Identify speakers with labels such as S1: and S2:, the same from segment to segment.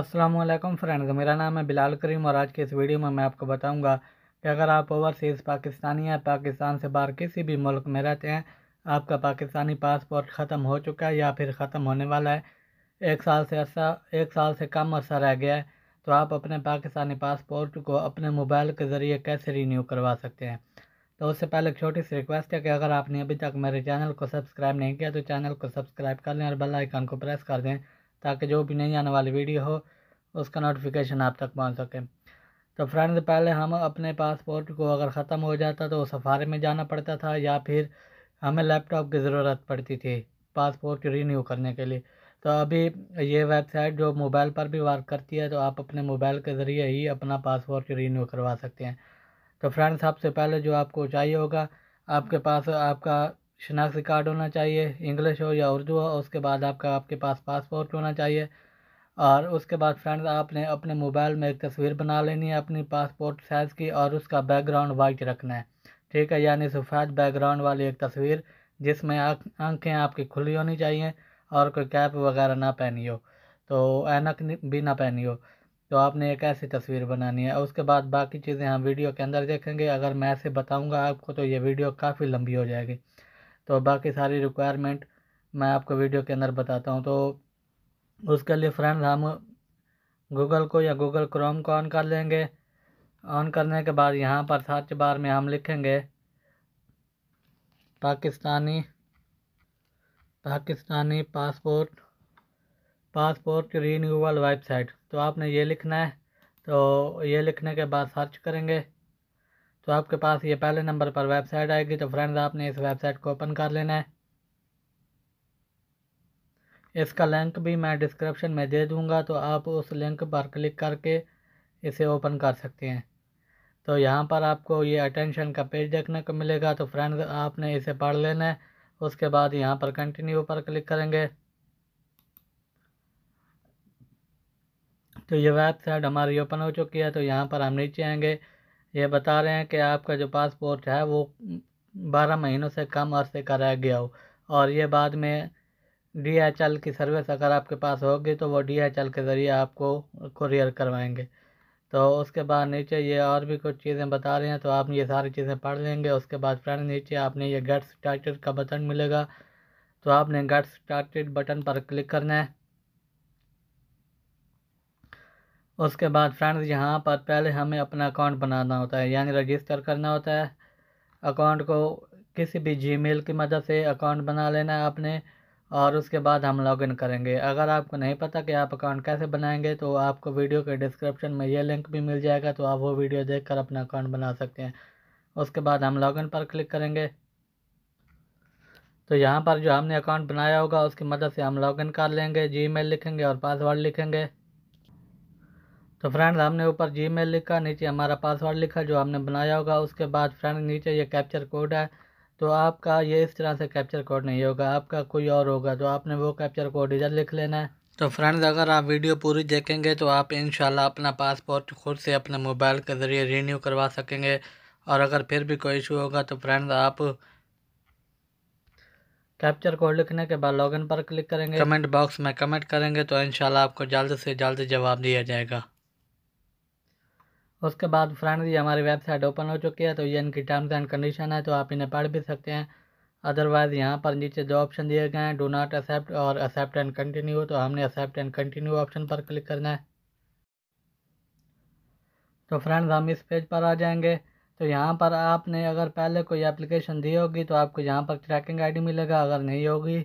S1: Aslam friends मेरा नाम है बिलाल करीम और आज के इस वीडियो में मैं आपको बताऊंगा कि अगर आप ओवरसीज़ पाकिस्तानी या पाकिस्तान से बाहर किसी भी मुल्क में रहते हैं आपका पाकिस्तानी पासपोर्ट ख़त्म हो चुका है या फिर ख़त्म होने वाला है एक साल से अर्सा एक साल से कम अर्सा रह गया है तो आप अपने पाकिस्तानी पासपोर्ट को अपने मोबाइल के ज़रिए कैसे रीन्यू करवा सकते हैं तो उससे पहले एक छोटी सी रिक्वेस्ट है कि अगर आपने अभी तक मेरे चैनल को सब्सक्राइब नहीं किया तो चैनल को सब्सक्राइब कर लें और बेल आइकन को प्रेस कर दें ताकि जो भी नहीं आने वाली वीडियो हो उसका नोटिफिकेशन आप तक पहुँच सके तो फ्रेंड्स पहले हम अपने पासपोर्ट को अगर ख़त्म हो जाता तो सफ़ारी में जाना पड़ता था या फिर हमें लैपटॉप की ज़रूरत पड़ती थी पासपोर्ट रीन्यू करने के लिए तो अभी ये वेबसाइट जो मोबाइल पर भी वर्क करती है तो आप अपने मोबाइल के ज़रिए ही अपना पासपोर्ट रीन्यू करवा सकते हैं तो फ्रेंड्स सबसे पहले जो आपको चाहिए होगा आपके पास आपका शनाख्ती कार्ड होना चाहिए इंग्लिश हो या उर्दू हो उसके बाद आपका आपके पास पासपोर्ट होना चाहिए और उसके बाद फ्रेंड्स आपने अपने मोबाइल में एक तस्वीर बना लेनी है अपनी पासपोर्ट साइज़ की और उसका बैकग्राउंड वाइट रखना है ठीक है यानी सफ़ेद बैकग्राउंड वाली एक तस्वीर जिसमें आंखें आपकी खुली होनी चाहिए और कोई कैप वगैरह ना पहनी हो तो ऐनक भी ना पहनी हो तो आपने एक ऐसी तस्वीर बनानी है उसके बाद बाकी चीज़ें हम वीडियो के अंदर देखेंगे अगर मैं ऐसे बताऊँगा आपको तो ये वीडियो काफ़ी लंबी हो जाएगी तो बाकी सारी रिक्वायरमेंट मैं आपको वीडियो के अंदर बताता हूँ तो उसके लिए फ्रेंड्स हम गूगल को या गूगल क्रोम को ऑन कर लेंगे ऑन करने के बाद यहाँ पर सर्च बार में हम लिखेंगे Pakistani Pakistani passport passport renewal website तो आपने ये लिखना है तो ये लिखने के बाद सर्च करेंगे तो आपके पास ये पहले नंबर पर वेबसाइट आएगी तो फ्रेंड्स आपने इस वेबसाइट को ओपन कर लेना है इसका लिंक भी मैं डिस्क्रिप्शन में दे दूंगा तो आप उस लिंक पर क्लिक करके इसे ओपन कर सकते हैं तो यहाँ पर आपको ये अटेंशन का पेज देखने को मिलेगा तो फ्रेंड्स आपने इसे पढ़ लेना है उसके बाद यहाँ पर कंटिन्यू पर क्लिक करेंगे तो ये वेबसाइट हमारी ओपन हो चुकी है तो यहाँ पर हम नीचे आएंगे ये बता रहे हैं कि आपका जो पासपोर्ट है वो बारह महीनों से कम अरसे का रह गया हो और ये बाद में डी एच एल की सर्विस अगर आपके पास होगी तो वो डी एच एल के ज़रिए आपको कुरियर करवाएंगे तो उसके बाद नीचे ये और भी कुछ चीज़ें बता रहे हैं तो आप ये सारी चीज़ें पढ़ लेंगे उसके बाद फ्रेंड नीचे आपने ये गेट स्टार्टेड का बटन मिलेगा तो आपने गेट स्टार्टेड बटन पर क्लिक करना है उसके बाद फ्रेंड्स यहाँ पर पहले हमें अपना अकाउंट बनाना होता है यानी रजिस्टर करना होता है अकाउंट को किसी भी जीमेल की मदद से अकाउंट बना लेना है आपने और उसके बाद हम लॉगिन करेंगे अगर आपको नहीं पता कि आप अकाउंट कैसे बनाएंगे तो आपको वीडियो के डिस्क्रिप्शन में ये लिंक भी मिल जाएगा तो आप वो वीडियो देख कर अपना अकाउंट बना सकते हैं उसके बाद हम लॉगिन पर क्लिक करेंगे तो यहाँ पर जो हमने अकाउंट बनाया होगा उसकी मदद से हम लॉगिन कर लेंगे जीमेल लिखेंगे और पासवर्ड लिखेंगे तो फ्रेंड हमने ऊपर जी मेल लिखा नीचे हमारा पासवर्ड लिखा जो हमने बनाया होगा उसके बाद फ्रेंड नीचे ये कैप्चर कोड है तो आपका ये इस तरह से कैप्चर कोड नहीं होगा आपका कोई और होगा तो आपने वो कैप्चर कोड इधर लिख लेना है तो फ्रेंड्स अगर आप वीडियो पूरी देखेंगे तो आप इन अपना पासपोर्ट खुद से अपने मोबाइल के ज़रिए रीन्यू करवा सकेंगे और अगर फिर भी कोई इशू होगा तो फ्रेंड्स आप कैप्चर कोड लिखने के बाद लॉगिन पर क्लिक करेंगे कमेंट बॉक्स में कमेंट करेंगे तो इन आपको जल्द से जल्द जवाब दिया जाएगा उसके बाद फ्रेंड ये हमारी वेबसाइट ओपन हो चुकी है तो ये इनकी टर्म्स एंड कंडीशन है तो आप इन्हें पढ़ भी सकते हैं अदरवाइज़ यहाँ पर नीचे दो ऑप्शन दिए गए हैं डो नॉट एक्सेप्ट और एक्सेप्ट एंड कंटिन्यू तो हमने एक्सेप्ट एंड कंटिन्यू ऑप्शन पर क्लिक करना है तो फ्रेंड्स हम इस पेज पर आ जाएंगे तो यहाँ पर आपने अगर पहले कोई एप्लीकेशन दी होगी तो आपको यहाँ पर ट्रैकिंग आईडी मिलेगा अगर नहीं होगी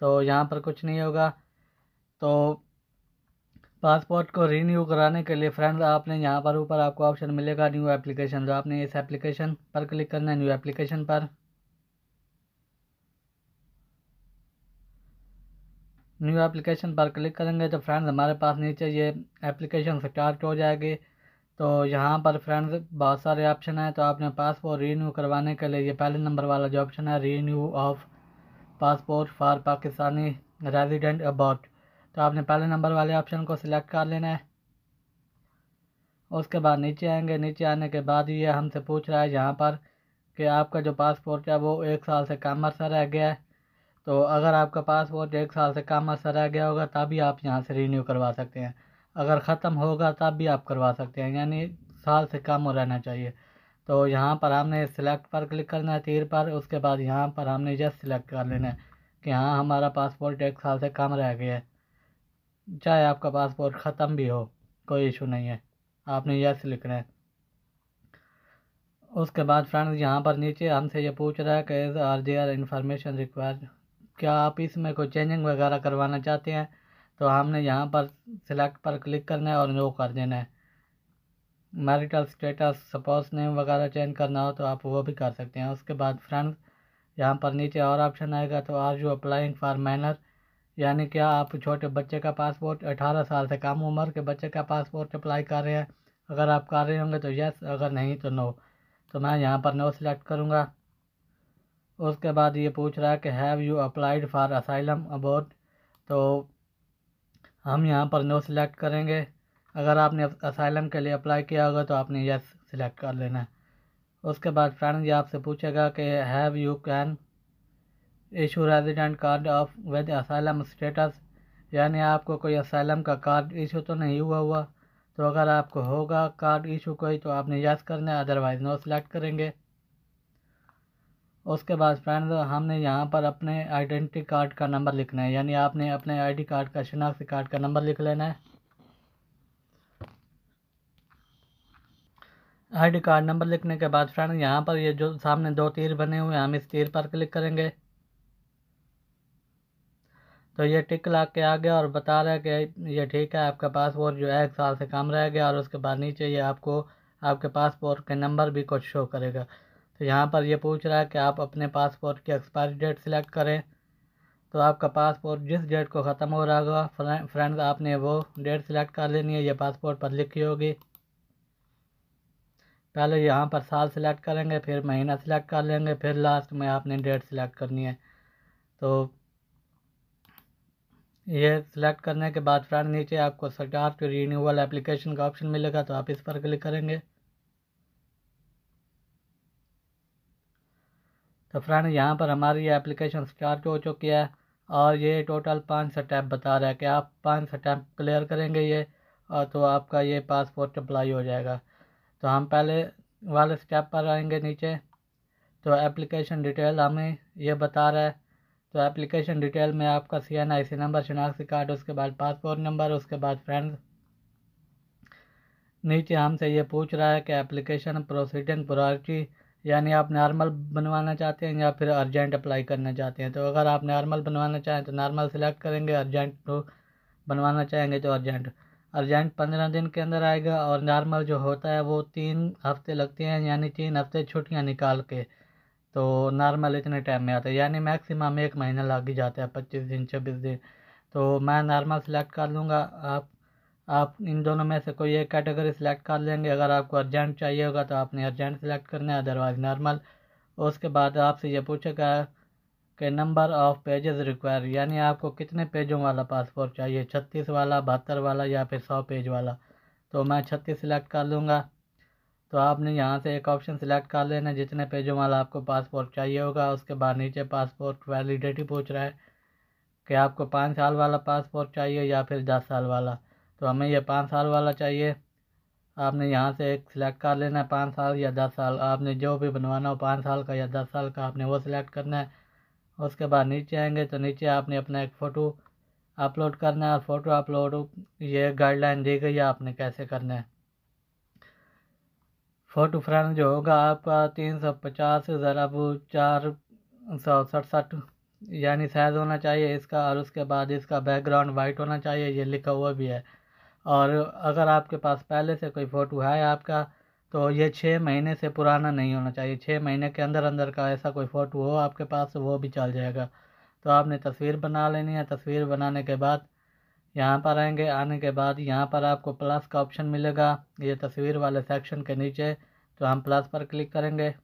S1: तो यहाँ पर कुछ नहीं होगा तो पासपोर्ट को रीन्यू कराने के लिए फ्रेंड्स आपने यहाँ पर ऊपर आपको ऑप्शन मिलेगा न्यू एप्लीकेशन तो आपने इस एप्लीकेशन पर क्लिक करना है न्यू एप्लीकेशन पर न्यू एप्लीकेशन पर क्लिक करेंगे तो फ्रेंड्स हमारे पास नीचे ये एप्लीकेशन स्टार्ट हो जाएगी तो यहाँ पर फ्रेंड्स बहुत सारे ऑप्शन हैं तो आपने पासपोर्ट रीन्यू करवाने के लिए ये पहले नंबर वाला जो ऑप्शन है renew of passport for Pakistani resident about तो आपने पहले नंबर वाले ऑप्शन को सिलेक्ट कर लेना है उसके बाद नीचे आएंगे नीचे आने के बाद ये हमसे पूछ रहा है यहाँ पर कि आपका जो पासपोर्ट है वो एक साल से कम अरसा रह गया है तो अगर आपका पासपोर्ट एक साल से कम अरसा रह गया होगा तभी आप यहाँ से रीन्यू करवा सकते हैं अगर ख़त्म होगा तब भी आप करवा सकते हैं यानी साल से कम रहना चाहिए तो यहाँ पर हमने सिलेक्ट पर क्लिक करना है तीर पर उसके बाद यहाँ पर हमने जस्ट सिलेक्ट कर लेना है कि हाँ हमारा पासपोर्ट एक साल से कम रह गया है चाहे आपका पासपोर्ट ख़त्म भी हो कोई इशू नहीं है आपने यस लिखना है उसके बाद फ्रेंड्स यहाँ पर नीचे हमसे ये पूछ रहा है कि is R J R information require क्या आप इसमें कोई चेंजिंग वगैरह करवाना चाहते हैं तो हमने यहाँ पर सिलेक्ट पर क्लिक करना है और नो कर देना है मैरिटल स्टेटस सपोज नेम वगैरह चेंज करना हो तो आप वो भी कर सकते हैं उसके बाद फ्रेंड्स यहाँ पर नीचे और ऑप्शन आएगा तो are you applying for minor यानी क्या आप छोटे बच्चे का पासपोर्ट अठारह साल से कम उम्र के बच्चे का पासपोर्ट अप्लाई कर रहे हैं अगर आप कर रहे होंगे तो यस अगर नहीं तो नो तो मैं यहाँ पर नो सिलेक्ट करूँगा उसके बाद ये पूछ रहा है कि have you applied for asylum abroad तो हम यहाँ पर नो सिलेक्ट करेंगे अगर आपने असाइलम के लिए अप्लाई किया होगा तो आपने यस सिलेक्ट कर लेना है उसके बाद फ्रेंड ये आपसे पूछेगा कि have you can issue resident card of with asylum status यानी आपको कोई असाइलम का कार्ड ईशू तो नहीं हुआ हुआ तो अगर आपको होगा कार्ड ईशू कोई तो आपने यस करना है अदरवाइज़ नो सेलेक्ट करेंगे उसके बाद फ्रेंड्स हमने यहाँ पर अपने आइडेंटिटी कार्ड का नंबर लिखना है यानी आपने अपने आईडी कार्ड का शिनाख्ती कार्ड का नंबर लिख लेना है आईडी कार्ड नंबर लिखने के बाद फ्रेंड यहाँ पर ये जो सामने दो तीर बने हुए हैं हम इस तीर पर क्लिक करेंगे तो ये टिक ला के आ गया और बता रहा है कि ये ठीक है आपका पासपोर्ट जो है एक साल से कम रह गया और उसके बाद नीचे ये आपको आपके पासपोर्ट के नंबर भी कुछ शो करेगा तो यहाँ पर ये पूछ रहा है कि आप अपने पासपोर्ट की एक्सपायरी डेट सिलेक्ट करें तो आपका पासपोर्ट जिस डेट को ख़त्म हो रहा होगा फ्रेंड्स फ्रेंड आपने वो डेट सिलेक्ट कर लेनी है ये पासपोर्ट पर लिखी होगी पहले यहाँ पर साल सिलेक्ट करेंगे फिर महीना सिलेक्ट कर लेंगे फिर लास्ट में आपने डेट सिलेक्ट करनी है तो ये सिलेक्ट करने के बाद फ्रेंड नीचे आपको स्टार्ट रीन्यूअल एप्लीकेशन का ऑप्शन मिलेगा तो आप इस पर क्लिक करेंगे तो फ्रेंड यहाँ पर हमारी ये एप्लीकेशन स्टार्ट हो चुकी है और ये टोटल पाँच स्टेप बता रहा है कि आप पाँच स्टेप क्लियर करेंगे ये और तो आपका ये पासपोर्ट अप्लाई हो जाएगा तो हम पहले वाले स्टेप पर आएंगे नीचे तो एप्लीकेशन डिटेल हमें ये बता रहा है तो एप्लीकेशन डिटेल में आपका C N I C number शिनाख्ती कार्ड उसके बाद पासपोर्ट नंबर उसके बाद फ्रेंड्स नीचे हमसे ये पूछ रहा है कि एप्लीकेशन प्रोसीडिंग प्रायोरिटी यानी आप नॉर्मल बनवाना चाहते हैं या फिर अर्जेंट अप्लाई करना चाहते हैं तो अगर आप नॉर्मल बनवाना चाहें तो नॉर्मल सेलेक्ट करेंगे अर्जेंट तो बनवाना चाहेंगे तो अर्जेंट अर्जेंट पंद्रह दिन के अंदर आएगा और नॉर्मल जो होता है वो तीन हफ्ते लगते हैं यानी तीन हफ्ते छुट्टियाँ निकाल के तो नॉर्मल इतने टाइम में आते हैं यानी मैक्सिमम एक महीना लग ही जाता है पच्चीस दिन छब्बीस दिन तो मैं नॉर्मल सिलेक्ट कर लूँगा आप आप इन दोनों में से कोई एक कैटेगरी सिलेक्ट कर लेंगे अगर आपको अर्जेंट चाहिए होगा तो आपने अर्जेंट सिलेक्ट करना है अदरवाइज नॉर्मल उसके बाद आपसे ये पूछेगा कि नंबर ऑफ़ पेजेस रिक्वायर यानी आपको कितने पेजों वाला पासपोर्ट चाहिए छत्तीस वाला बहत्तर वाला या फिर सौ पेज वाला तो मैं छत्तीस सिलेक्ट कर लूँगा तो आपने यहाँ से एक ऑप्शन सिलेक्ट कर लेना जितने पेजों वाला आपको पासपोर्ट चाहिए होगा उसके बाद नीचे पासपोर्ट वैलिडिटी पूछ रहा है कि आपको पाँच साल वाला पासपोर्ट चाहिए या फिर दस साल वाला तो हमें यह पाँच साल वाला चाहिए आपने यहाँ से एक सिलेक्ट कर लेना है पाँच साल या दस साल आपने जो भी बनवाना हो पाँच साल का या दस साल का आपने वो सिलेक्ट करना है उसके बाद नीचे आएंगे तो नीचे आपने अपना एक फ़ोटो अपलोड करना है और फ़ोटो अपलोड ये गाइडलाइन दी गई है आपने कैसे करना है फ़ोटो फ्रांस जो होगा आपका तीन सौ पचास ज़रब चार सौ सड़सठ यानी साइज़ होना चाहिए इसका और उसके बाद इसका बैकग्राउंड वाइट होना चाहिए ये लिखा हुआ भी है और अगर आपके पास पहले से कोई फ़ोटो है आपका तो ये छः महीने से पुराना नहीं होना चाहिए छः महीने के अंदर अंदर का ऐसा कोई फ़ोटो हो आपके पास वो भी चल जाएगा तो आपने तस्वीर बना लेनी है तस्वीर बनाने के बाद यहाँ पर आएंगे आने के बाद यहाँ पर आपको प्लस का ऑप्शन मिलेगा ये तस्वीर वाले सेक्शन के नीचे तो हम प्लस पर क्लिक करेंगे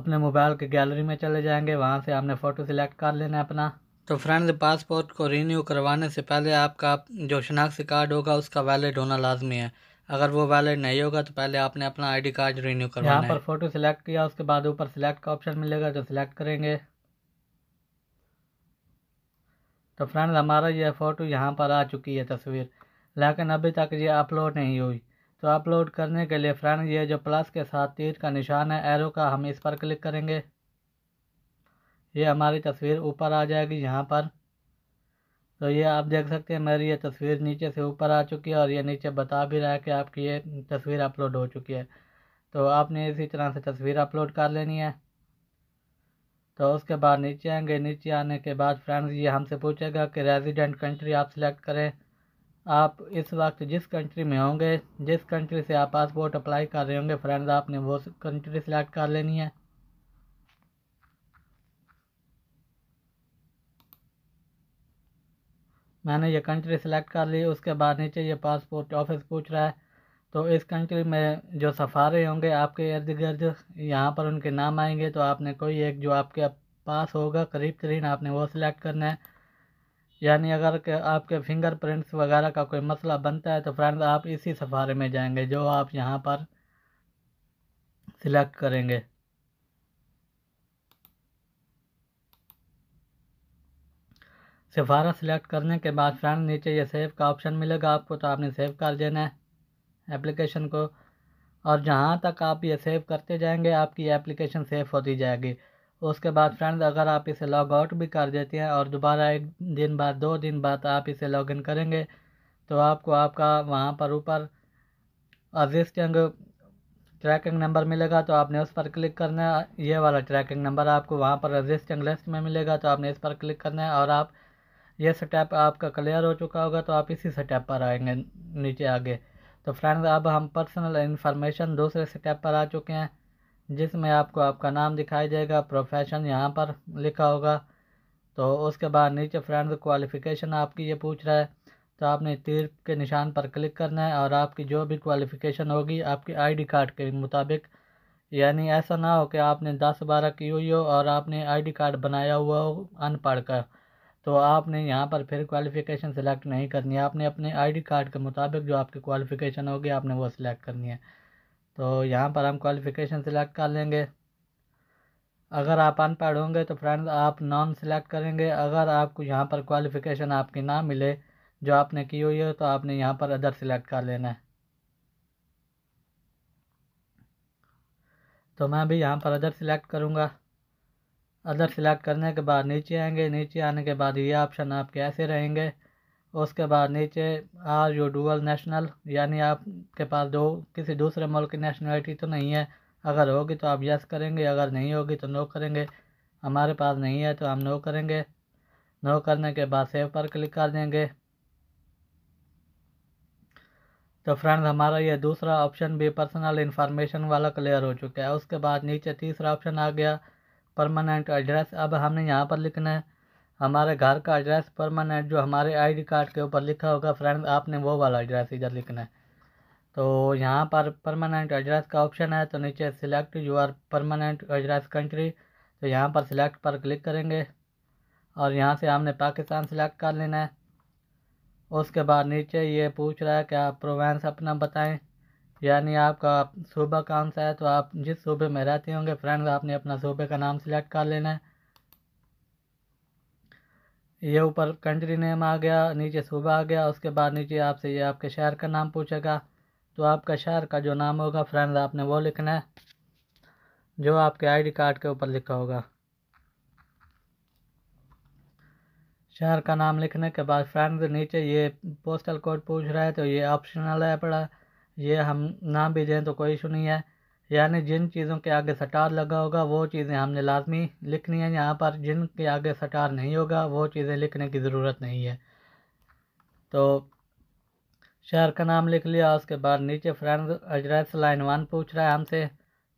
S1: अपने मोबाइल के गैलरी में चले जाएंगे वहाँ से हमने फ़ोटो सिलेक्ट कर लेना है अपना तो फ्रेंड्स पासपोर्ट को रीन्यू करवाने से पहले आपका जो शनाख्ती कार्ड होगा उसका वैलिड होना लाजमी है अगर वो वैलिड नहीं होगा तो पहले आपने अपना आईडी कार्ड रीन्यू करवाना यहाँ पर फोटो सिलेक्ट किया उसके बाद ऊपर सिलेक्ट का ऑप्शन मिलेगा जो तो सिलेक्ट करेंगे तो फ्रेंड्स हमारा ये फ़ोटो यहाँ पर आ चुकी है तस्वीर लेकिन अभी तक ये अपलोड नहीं हुई तो अपलोड करने के लिए फ्रेंड ये जो प्लस के साथ तीर का निशान है एरो का हम इस पर क्लिक करेंगे ये हमारी तस्वीर ऊपर आ जाएगी यहाँ पर तो ये आप देख सकते हैं मेरी ये तस्वीर नीचे से ऊपर आ चुकी है और ये नीचे बता भी रहा है कि आपकी ये तस्वीर अपलोड हो चुकी है तो आपने इसी तरह से तस्वीर अपलोड कर लेनी है तो उसके बाद नीचे आएंगे नीचे आने के बाद फ्रेंड्स ये हमसे पूछेगा कि रेजिडेंट कंट्री आप सिलेक्ट करें आप इस वक्त जिस कंट्री में होंगे जिस कंट्री से आप पासपोर्ट अप्लाई कर रहे होंगे फ्रेंड्स आपने वो कंट्री सिलेक्ट कर लेनी है मैंने ये कंट्री सिलेक्ट कर ली उसके बाद नीचे ये पासपोर्ट ऑफिस पूछ रहा है तो इस कंट्री में जो सफ़ारे होंगे आपके इर्द गिर्द यहाँ पर उनके नाम आएंगे तो आपने कोई एक जो आपके पास होगा करीब तरीन आपने वो सिलेक्ट करना है यानी अगर के आपके फिंगरप्रिंट्स वगैरह का कोई मसला बनता है तो फ्रेंड्स आप इसी सफ़ारे में जाएंगे जो आप यहाँ पर सिलेक्ट करेंगे सिफारा सिलेक्ट करने के बाद फ्रेंड नीचे ये सेव का ऑप्शन मिलेगा आपको तो आपने सेव कर देना है एप्लीकेशन को और जहाँ तक आप ये सेव करते जाएंगे आपकी एप्लीकेशन सेफ होती जाएगी उसके बाद फ्रेंड्स अगर आप इसे लॉग आउट भी कर देते हैं और दोबारा एक दिन बाद दो दिन बाद आप इसे लॉग इन करेंगे तो आपको आपका वहाँ पर ऊपर अजिस्टिंग ट्रैकिंग नंबर मिलेगा तो आपने उस पर क्लिक करना है ये वाला ट्रैकिंग नंबर आपको वहाँ पर रजिस्टिंग लिस्ट में मिलेगा तो आपने इस पर क्लिक करना है और आप ये स्टेप आपका क्लियर हो चुका होगा तो आप इसी स्टेप पर आएंगे नीचे आगे तो फ्रेंड्स अब हम पर्सनल इन्फॉर्मेशन दूसरे स्टेप पर आ चुके हैं जिसमें आपको आपका नाम दिखाई देगा प्रोफेशन यहाँ पर लिखा होगा तो उसके बाद नीचे फ्रेंड्स क्वालिफ़िकेशन आपकी ये पूछ रहा है तो आपने तीर के निशान पर क्लिक करना है और आपकी जो भी क्वालिफ़िकेशन होगी आपकी आईडी कार्ड के मुताबिक यानी ऐसा ना हो कि आपने दस बारह की हुई हो और आपने आईडी कार्ड बनाया हुआ हो अनपढ़ का तो आपने यहाँ पर फिर क्वालिफ़िकेशन सेलेक्ट नहीं करनी है आपने अपने आईडी कार्ड के मुताबिक जो आपकी क्वालिफ़िकेशन होगी आपने वो सिलेक्ट करनी है तो यहाँ पर हम क्वालिफ़िकेशन सेलेक्ट कर लेंगे अगर आप अनपढ़ होंगे तो फ्रेंड्स आप नॉन सेलेक्ट करेंगे अगर आपको यहाँ पर क्वालिफ़िकेशन आपकी ना मिले जो आपने की हुई है तो आपने यहाँ पर अदर सिलेक्ट कर लेना है तो मैं भी यहाँ पर अदर सिलेक्ट करूँगा अदर सेलेक्ट करने के बाद नीचे आएंगे नीचे आने के बाद ये ऑप्शन आप कैसे रहेंगे उसके बाद नीचे आर यू डूअल नेशनल यानी आपके पास दो किसी दूसरे मुल्क की नेशनलिटी तो नहीं है अगर होगी तो आप यस करेंगे अगर नहीं होगी तो नो करेंगे हमारे पास नहीं है तो हम नो करेंगे नो करने के बाद सेव पर क्लिक कर देंगे तो फ्रेंड्स हमारा ये दूसरा ऑप्शन भी पर्सनल इन्फॉर्मेशन वाला क्लियर हो चुका है उसके बाद नीचे तीसरा ऑप्शन आ गया परमानेंट एड्रेस अब हमने यहाँ पर लिखना है हमारे घर का एड्रेस परमानेंट जो हमारे आईडी कार्ड के ऊपर लिखा होगा फ्रेंड्स आपने वो वाला एड्रेस इधर लिखना है तो यहाँ पर परमानेंट एड्रेस का ऑप्शन है तो नीचे select your permanent address country तो यहाँ पर सिलेक्ट पर क्लिक करेंगे और यहाँ से हमने पाकिस्तान सिलेक्ट कर लेना है उसके बाद नीचे ये पूछ रहा है कि आप प्रोवेंस अपना बताएँ यानी आपका सूबा कौन सा है तो आप जिस सूबे में रहते होंगे फ्रेंड्स आपने अपना सूबे का नाम सिलेक्ट कर लेना है ये ऊपर कंट्री नेम आ गया नीचे सूबा आ गया उसके बाद नीचे आपसे ये आपके शहर का नाम पूछेगा तो आपका शहर का जो नाम होगा फ्रेंड्स आपने वो लिखना है जो आपके आईडी कार्ड के ऊपर लिखा होगा शहर का नाम लिखने के बाद फ्रेंड्स नीचे ये पोस्टल कोड पूछ रहा है तो ये ऑप्शनल है पड़ा ये हम ना भी दें तो कोई इशू नहीं है यानी जिन चीज़ों के आगे सटार लगा होगा वो चीज़ें हमने लाजमी लिखनी है यहाँ पर जिन के आगे सटार नहीं होगा वो चीज़ें लिखने की ज़रूरत नहीं है तो शहर का नाम लिख लिया उसके बाद नीचे फ्रेंड एड्रेस लाइन वन पूछ रहा है हमसे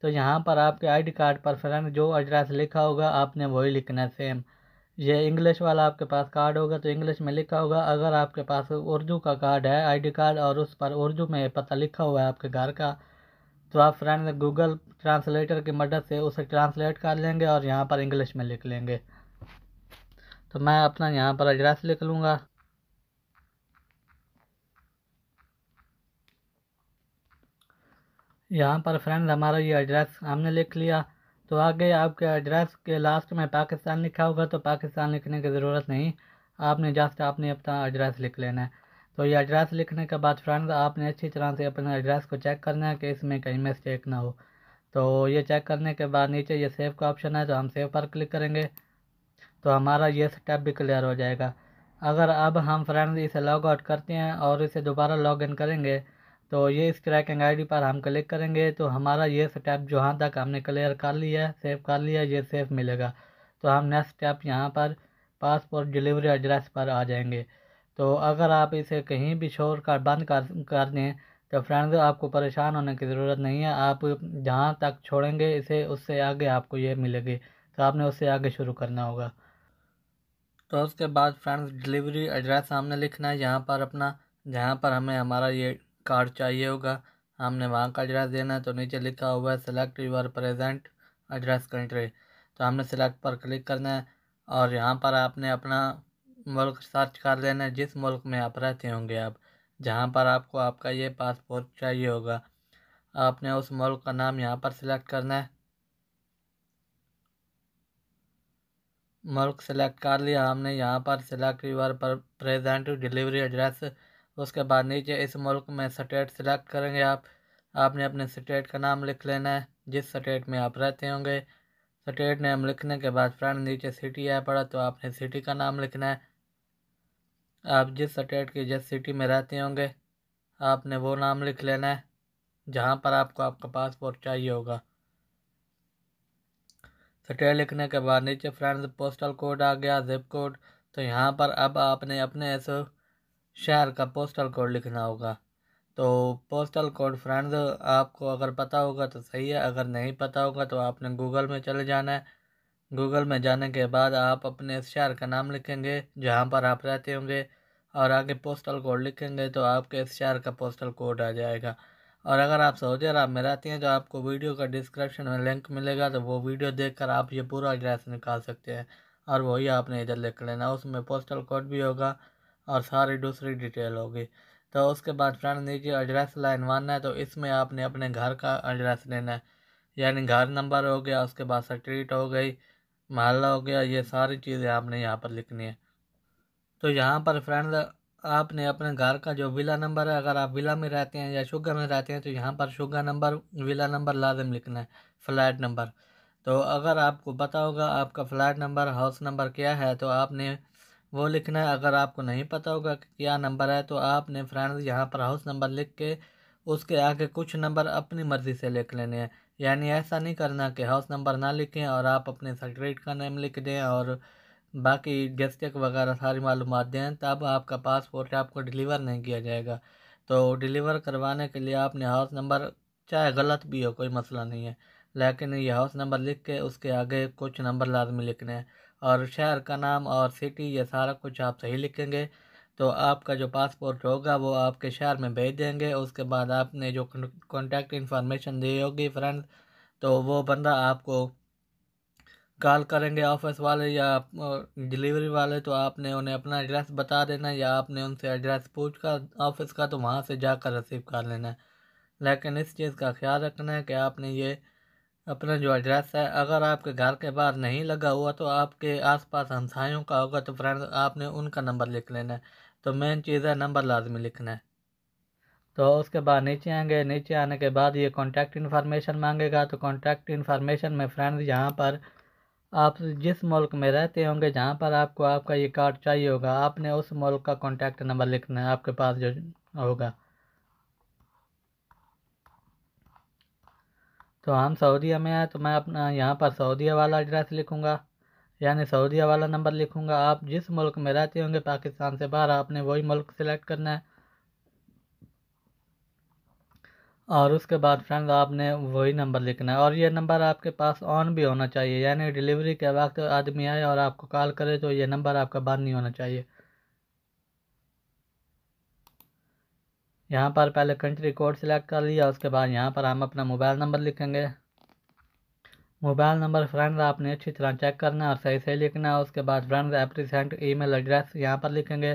S1: तो यहाँ पर आपके आईडी कार्ड पर फ्रेंड जो एड्रेस लिखा होगा आपने वही लिखना है सेम ये इंग्लिश वाला आपके पास कार्ड होगा तो इंग्लिश में लिखा होगा अगर आपके पास उर्दू का कार्ड है आईडी कार्ड और उस पर उर्दू में पता लिखा हुआ है आपके घर का तो आप फ्रेंड गूगल ट्रांसलेटर की मदद से उसे ट्रांसलेट कर लेंगे और यहाँ पर इंग्लिश में लिख लेंगे तो मैं अपना यहाँ पर एड्रेस लिख लूँगा यहाँ पर फ्रेंड हमारा ये एड्रेस हमने लिख लिया तो आगे आपके एड्रेस के लास्ट में पाकिस्तान लिखा होगा तो पाकिस्तान लिखने की ज़रूरत नहीं आपने जस्ट आपने अपना एड्रेस लिख लेना है तो ये एड्रेस लिखने के बाद फ्रेंड्स आपने अच्छी तरह से अपने एड्रेस को चेक करना है कि इसमें कहीं मिस्टेक ना हो तो ये चेक करने के बाद नीचे ये सेव का ऑप्शन है तो हम सेव पर क्लिक करेंगे तो हमारा ये स्टेप भी क्लियर हो जाएगा अगर अब हम फ्रेंड्स इसे लॉग आउट करते हैं और इसे दोबारा लॉग इन करेंगे तो ये इस ट्रैकिंग आईडी पर हम क्लिक करेंगे तो हमारा ये स्टेप जहाँ तक हमने क्लियर कर लिया है सेव कर लिया ये सेफ मिलेगा तो हम नेक्स्ट स्टेप यहाँ पर पासपोर्ट डिलीवरी एड्रेस पर आ जाएंगे तो अगर आप इसे कहीं भी शोर कर बंद कर कर दें तो फ्रेंड्स आपको परेशान होने की ज़रूरत नहीं है आप जहाँ तक छोड़ेंगे इसे उससे आगे आपको ये मिलेगी तो आपने उससे आगे शुरू करना होगा तो उसके बाद फ्रेंड्स डिलीवरी एड्रेस हमने लिखना है यहाँ पर अपना जहाँ पर हमें हमारा ये कार्ड चाहिए होगा हमने वहाँ का एड्रेस देना है तो नीचे लिखा हुआ है select your present address country तो हमने सिलेक्ट पर क्लिक करना है और यहाँ पर आपने अपना मुल्क सर्च कर लेना है जिस मुल्क में आप रहते होंगे आप जहाँ पर आपको आपका ये पासपोर्ट चाहिए होगा आपने उस मुल्क का नाम यहाँ पर सिलेक्ट करना है मुल्क सेलेक्ट कर लिया हमने यहाँ पर सिलेक्ट यूर पर प्रेजेंट डिलीवरी एड्रेस उसके बाद नीचे इस मुल्क में स्टेट सेलेक्ट करेंगे आप आपने अपने स्टेट का नाम लिख लेना है जिस स्टेट में आप रहते होंगे स्टेट नेम लिखने के बाद फ्रेंड नीचे सिटी आया पड़ा तो आपने सिटी का नाम लिखना है आप जिस स्टेट की जिस सिटी में रहते होंगे आपने वो नाम लिख लेना है जहाँ पर आपको आपका पासपोर्ट चाहिए होगा स्टेट लिखने के बाद नीचे फ्रेंड पोस्टल कोड आ गया जिप कोड तो यहाँ पर अब आपने अपने ऐसे शहर का पोस्टल कोड लिखना होगा तो पोस्टल कोड फ्रेंड्स आपको अगर पता होगा तो सही है अगर नहीं पता होगा तो आपने गूगल में चले जाना है गूगल में जाने के बाद आप अपने इस शहर का नाम लिखेंगे जहाँ पर आप रहते होंगे और आगे पोस्टल कोड लिखेंगे तो आपके इस शहर का पोस्टल कोड आ जाएगा और अगर आप सऊदी अरब में रहते हैं तो आपको वीडियो का डिस्क्रिप्शन में लिंक मिलेगा तो वो वीडियो देखकर आप ये पूरा एड्रेस निकाल सकते हैं और वही आपने इधर लिख लेना उसमें पोस्टल कोड भी होगा और सारी दूसरी डिटेल होगी तो उसके बाद फ्रेंड नीचे एड्रेस लाइन वन है तो इसमें आपने अपने घर का एड्रेस लेना है यानी घर नंबर हो गया उसके बाद स्ट्रीट हो गई महल्ला हो गया ये सारी चीज़ें आपने यहाँ पर लिखनी है तो यहाँ पर फ्रेंड आपने अपने घर का जो विला नंबर है अगर आप विला में रहते हैं या शुगर में रहते हैं तो यहाँ पर शुगर नंबर विला नंबर लाजम लिखना है फ्लैट नंबर तो अगर आपको पता होगा आपका फ्लैट नंबर हाउस नंबर क्या है तो आपने वो लिखना है अगर आपको नहीं पता होगा कि क्या नंबर है तो आपने फ्रेंड्स यहाँ पर हाउस नंबर लिख के उसके आगे कुछ नंबर अपनी मर्ज़ी से लिख लेने हैं यानी ऐसा नहीं करना कि हाउस नंबर ना लिखें और आप अपने सर्टिफिकेट का नेम लिख दें और बाकी डिस्टिक वगैरह सारी मालूम दें तब आपका पासपोर्ट आपको डिलीवर नहीं किया जाएगा तो डिलीवर करवाने के लिए आपने हाउस नंबर चाहे गलत भी हो कोई मसला नहीं है लेकिन ये हाउस नंबर लिख के उसके आगे कुछ नंबर लाजमी लिखने हैं और शहर का नाम और सिटी ये सारा कुछ आप सही लिखेंगे तो आपका जो पासपोर्ट होगा वो आपके शहर में भेज देंगे उसके बाद आपने जो कॉन्टैक्ट इन्फॉर्मेशन दी होगी फ्रेंड तो वो बंदा आपको कॉल करेंगे ऑफिस वाले या डिलीवरी वाले तो आपने उन्हें अपना एड्रेस बता देना या आपने उनसे एड्रेस पूछ कर ऑफिस का तो वहाँ से जाकर रिसीव कर लेना है लेकिन इस चीज़ का ख्याल रखना है कि आपने ये अपना जो एड्रेस है अगर आपके घर के बाहर नहीं लगा हुआ तो आपके आसपास हमसायों का होगा तो फ्रेंड आपने उनका नंबर लिख लेना है तो मेन चीज़ है नंबर लाजमी लिखना है तो उसके बाद नीचे आएंगे नीचे आने के बाद ये कॉन्टैक्ट इन्फॉर्मेशन मांगेगा तो कॉन्टैक्ट इन्फॉर्मेशन में फ्रेंड यहाँ पर आप जिस मुल्क में रहते होंगे जहाँ पर आपको आपका ये कार्ड चाहिए होगा आपने उस मुल्क का कॉन्टैक्ट नंबर लिखना है आपके पास जो होगा तो हम सऊदीया में आए तो मैं अपना यहाँ पर सऊदीया वाला एड्रेस लिखूँगा यानी सऊदीया वाला नंबर लिखूँगा आप जिस मुल्क में रहते होंगे पाकिस्तान से बाहर आपने वही मुल्क सेलेक्ट करना है और उसके बाद फ्रेंड आपने वही नंबर लिखना है और ये नंबर आपके पास ऑन भी होना चाहिए यानी डिलीवरी के वक्त आदमी आए और आपको कॉल करे तो ये नंबर आपका बंद नहीं होना चाहिए यहाँ पर पहले कंट्री कोड सिलेक्ट कर लिया उसके बाद यहाँ पर हम अपना मोबाइल नंबर लिखेंगे मोबाइल नंबर फ्रेंड आपने अच्छी तरह चेक करना है और सही सही लिखना है उसके बाद फ्रेंड एप्रीसेंट ईमेल एड्रेस यहाँ पर लिखेंगे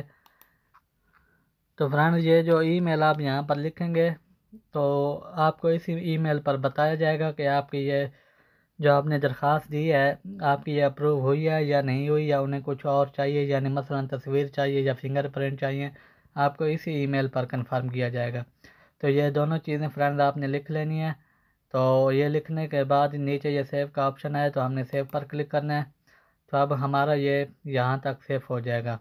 S1: तो फ्रेंड ये जो ईमेल आप यहाँ पर लिखेंगे तो आपको इसी ईमेल पर बताया जाएगा कि आपकी ये जो आपने दरख्वास्त दी है आपकी ये अप्रूव हुई है या नहीं हुई या उन्हें कुछ और चाहिए यानी मसला तस्वीर चाहिए या प्रिंट चाहिए आपको इसी ईमेल पर कंफर्म किया जाएगा तो ये दोनों चीज़ें फ्रेंड आपने लिख लेनी है तो ये लिखने के बाद नीचे ये सेव का ऑप्शन है तो हमने सेव पर क्लिक करना है तो अब हमारा ये यहाँ तक सेव हो जाएगा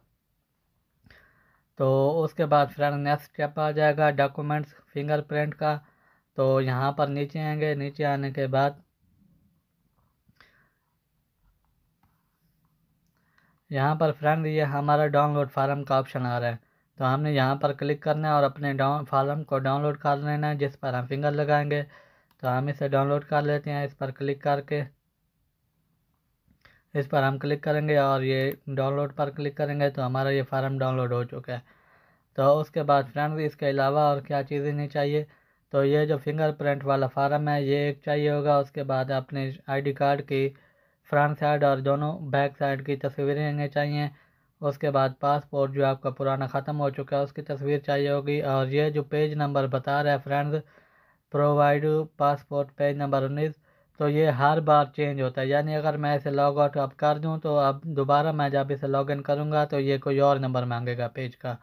S1: तो उसके बाद फ्रेंड नेक्स्ट स्टेप आ जाएगा डॉक्यूमेंट्स फिंगरप्रिंट का तो यहाँ पर नीचे आएंगे नीचे आने के बाद यहाँ पर फ्रेंड ये हमारा डाउनलोड फार्म का ऑप्शन आ रहा है तो हमने यहाँ पर क्लिक करना है और अपने डाउन फार्म को डाउनलोड कर लेना है जिस पर हम फिंगर लगाएंगे तो हम इसे डाउनलोड कर लेते हैं इस पर क्लिक करके इस पर हम क्लिक करेंगे और ये डाउनलोड पर क्लिक करेंगे तो हमारा ये फार्म डाउनलोड हो चुका है तो उसके बाद फ्रेंड्स इसके अलावा और क्या चीज़ें नहीं चाहिए तो ये जो फिंगरप्रिंट वाला फार्म है ये एक चाहिए होगा उसके बाद अपने आईडी कार्ड की फ्रंट साइड और दोनों बैक साइड की तस्वीरें चाहिए उसके बाद पासपोर्ट जो आपका पुराना ख़त्म हो चुका है उसकी तस्वीर चाहिए होगी और ये जो पेज नंबर बता रहा है friends provide passport page number उन्नीस तो ये हर बार चेंज होता है यानी अगर मैं इसे लॉग आउट अब कर दूँ तो अब दोबारा मैं जब इसे लॉग इन करूँगा तो ये कोई और नंबर मांगेगा पेज का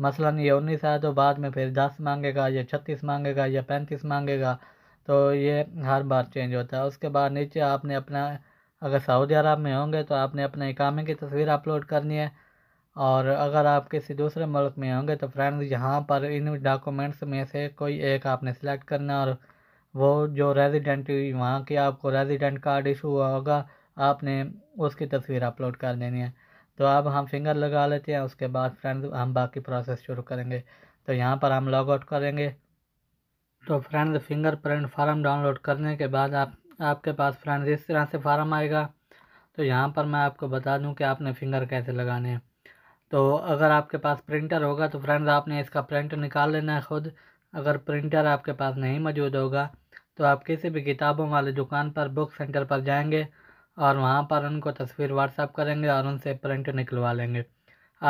S1: मसलन ये उन्नीस है तो बाद में फिर दस मांगेगा या छत्तीस मांगेगा या पैंतीस मांगेगा तो ये हर बार चेंज होता है उसके बाद नीचे आपने अपना अगर सऊदी अरब में होंगे तो आपने अपने इकामे की तस्वीर अपलोड करनी है और अगर आप किसी दूसरे मुल्क में होंगे तो फ्रेंड्स यहाँ पर इन डॉक्यूमेंट्स में से कोई एक आपने सेलेक्ट करना और वो जो रेजिडेंट वहाँ की आपको रेजिडेंट कार्ड इशू हुआ होगा आपने उसकी तस्वीर अपलोड कर देनी है तो अब हम फिंगर लगा लेते हैं उसके बाद फ्रेंड्स हम बाकी प्रोसेस शुरू करेंगे तो यहाँ पर हम लॉग आउट करेंगे तो friends fingerprint form download करने के बाद आप आपके पास फ्रेंड्स इस तरह से फार्म आएगा तो यहाँ पर मैं आपको बता दूँ कि आपने फिंगर कैसे लगाने हैं तो अगर आपके पास प्रिंटर होगा तो फ्रेंड्स आपने इसका प्रिंट निकाल लेना है ख़ुद अगर प्रिंटर आपके पास नहीं मौजूद होगा तो आप किसी भी किताबों वाली दुकान पर बुक सेंटर पर जाएंगे और वहाँ पर उनको तस्वीर व्हाट्सअप करेंगे और उनसे प्रिंट निकलवा लेंगे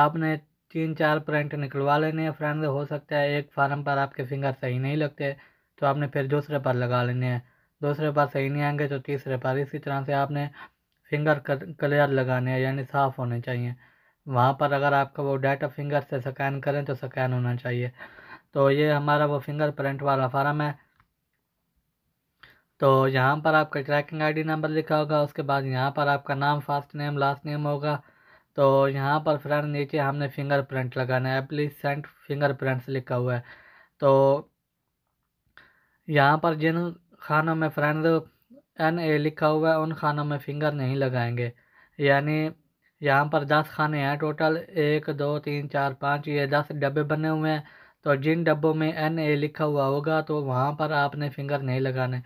S1: आपने तीन चार प्रिंट निकलवा लेने हैं फ्रेंड्स हो सकता है एक फार्म पर आपके फिंगर सही नहीं लगते तो आपने फिर दूसरे पर लगा लेने हैं दूसरे पास सही नहीं आएंगे तो तीसरे पास इसी तरह से आपने फिंगर क्लियर लगाने हैं यानी साफ़ होने चाहिए वहाँ पर अगर आपका वो डाटा फिंगर से स्कैन करें तो स्कैन होना चाहिए तो ये हमारा वो फिंगर प्रिंट वाला फार्म है तो यहाँ पर आपका ट्रैकिंग आईडी नंबर लिखा होगा उसके बाद यहाँ पर आपका नाम फर्स्ट नेम लास्ट नेम होगा तो यहाँ पर फ्रेंड नीचे हमने फिंगर प्रिंट लगाना है प्लीज सेंट फिंगर प्रिंट्स लिखा हुआ है तो यहाँ पर जिन ખાના મે ફ્રેન્ડ ના એ લખા હુઆ હૈ ઓન ખાના મે ફિંગર નહીં લગાંગે યાની યહાં પર 10 ખાને હૈ ટોટલ 1 2 3 4 5 યે 10 ડબ્બે બને હુએ હૈ તો जिन ડબ્બો મે ના એ લખા હુઆ હોગા તો વહા પર આપને ફિંગર નહીં લગાના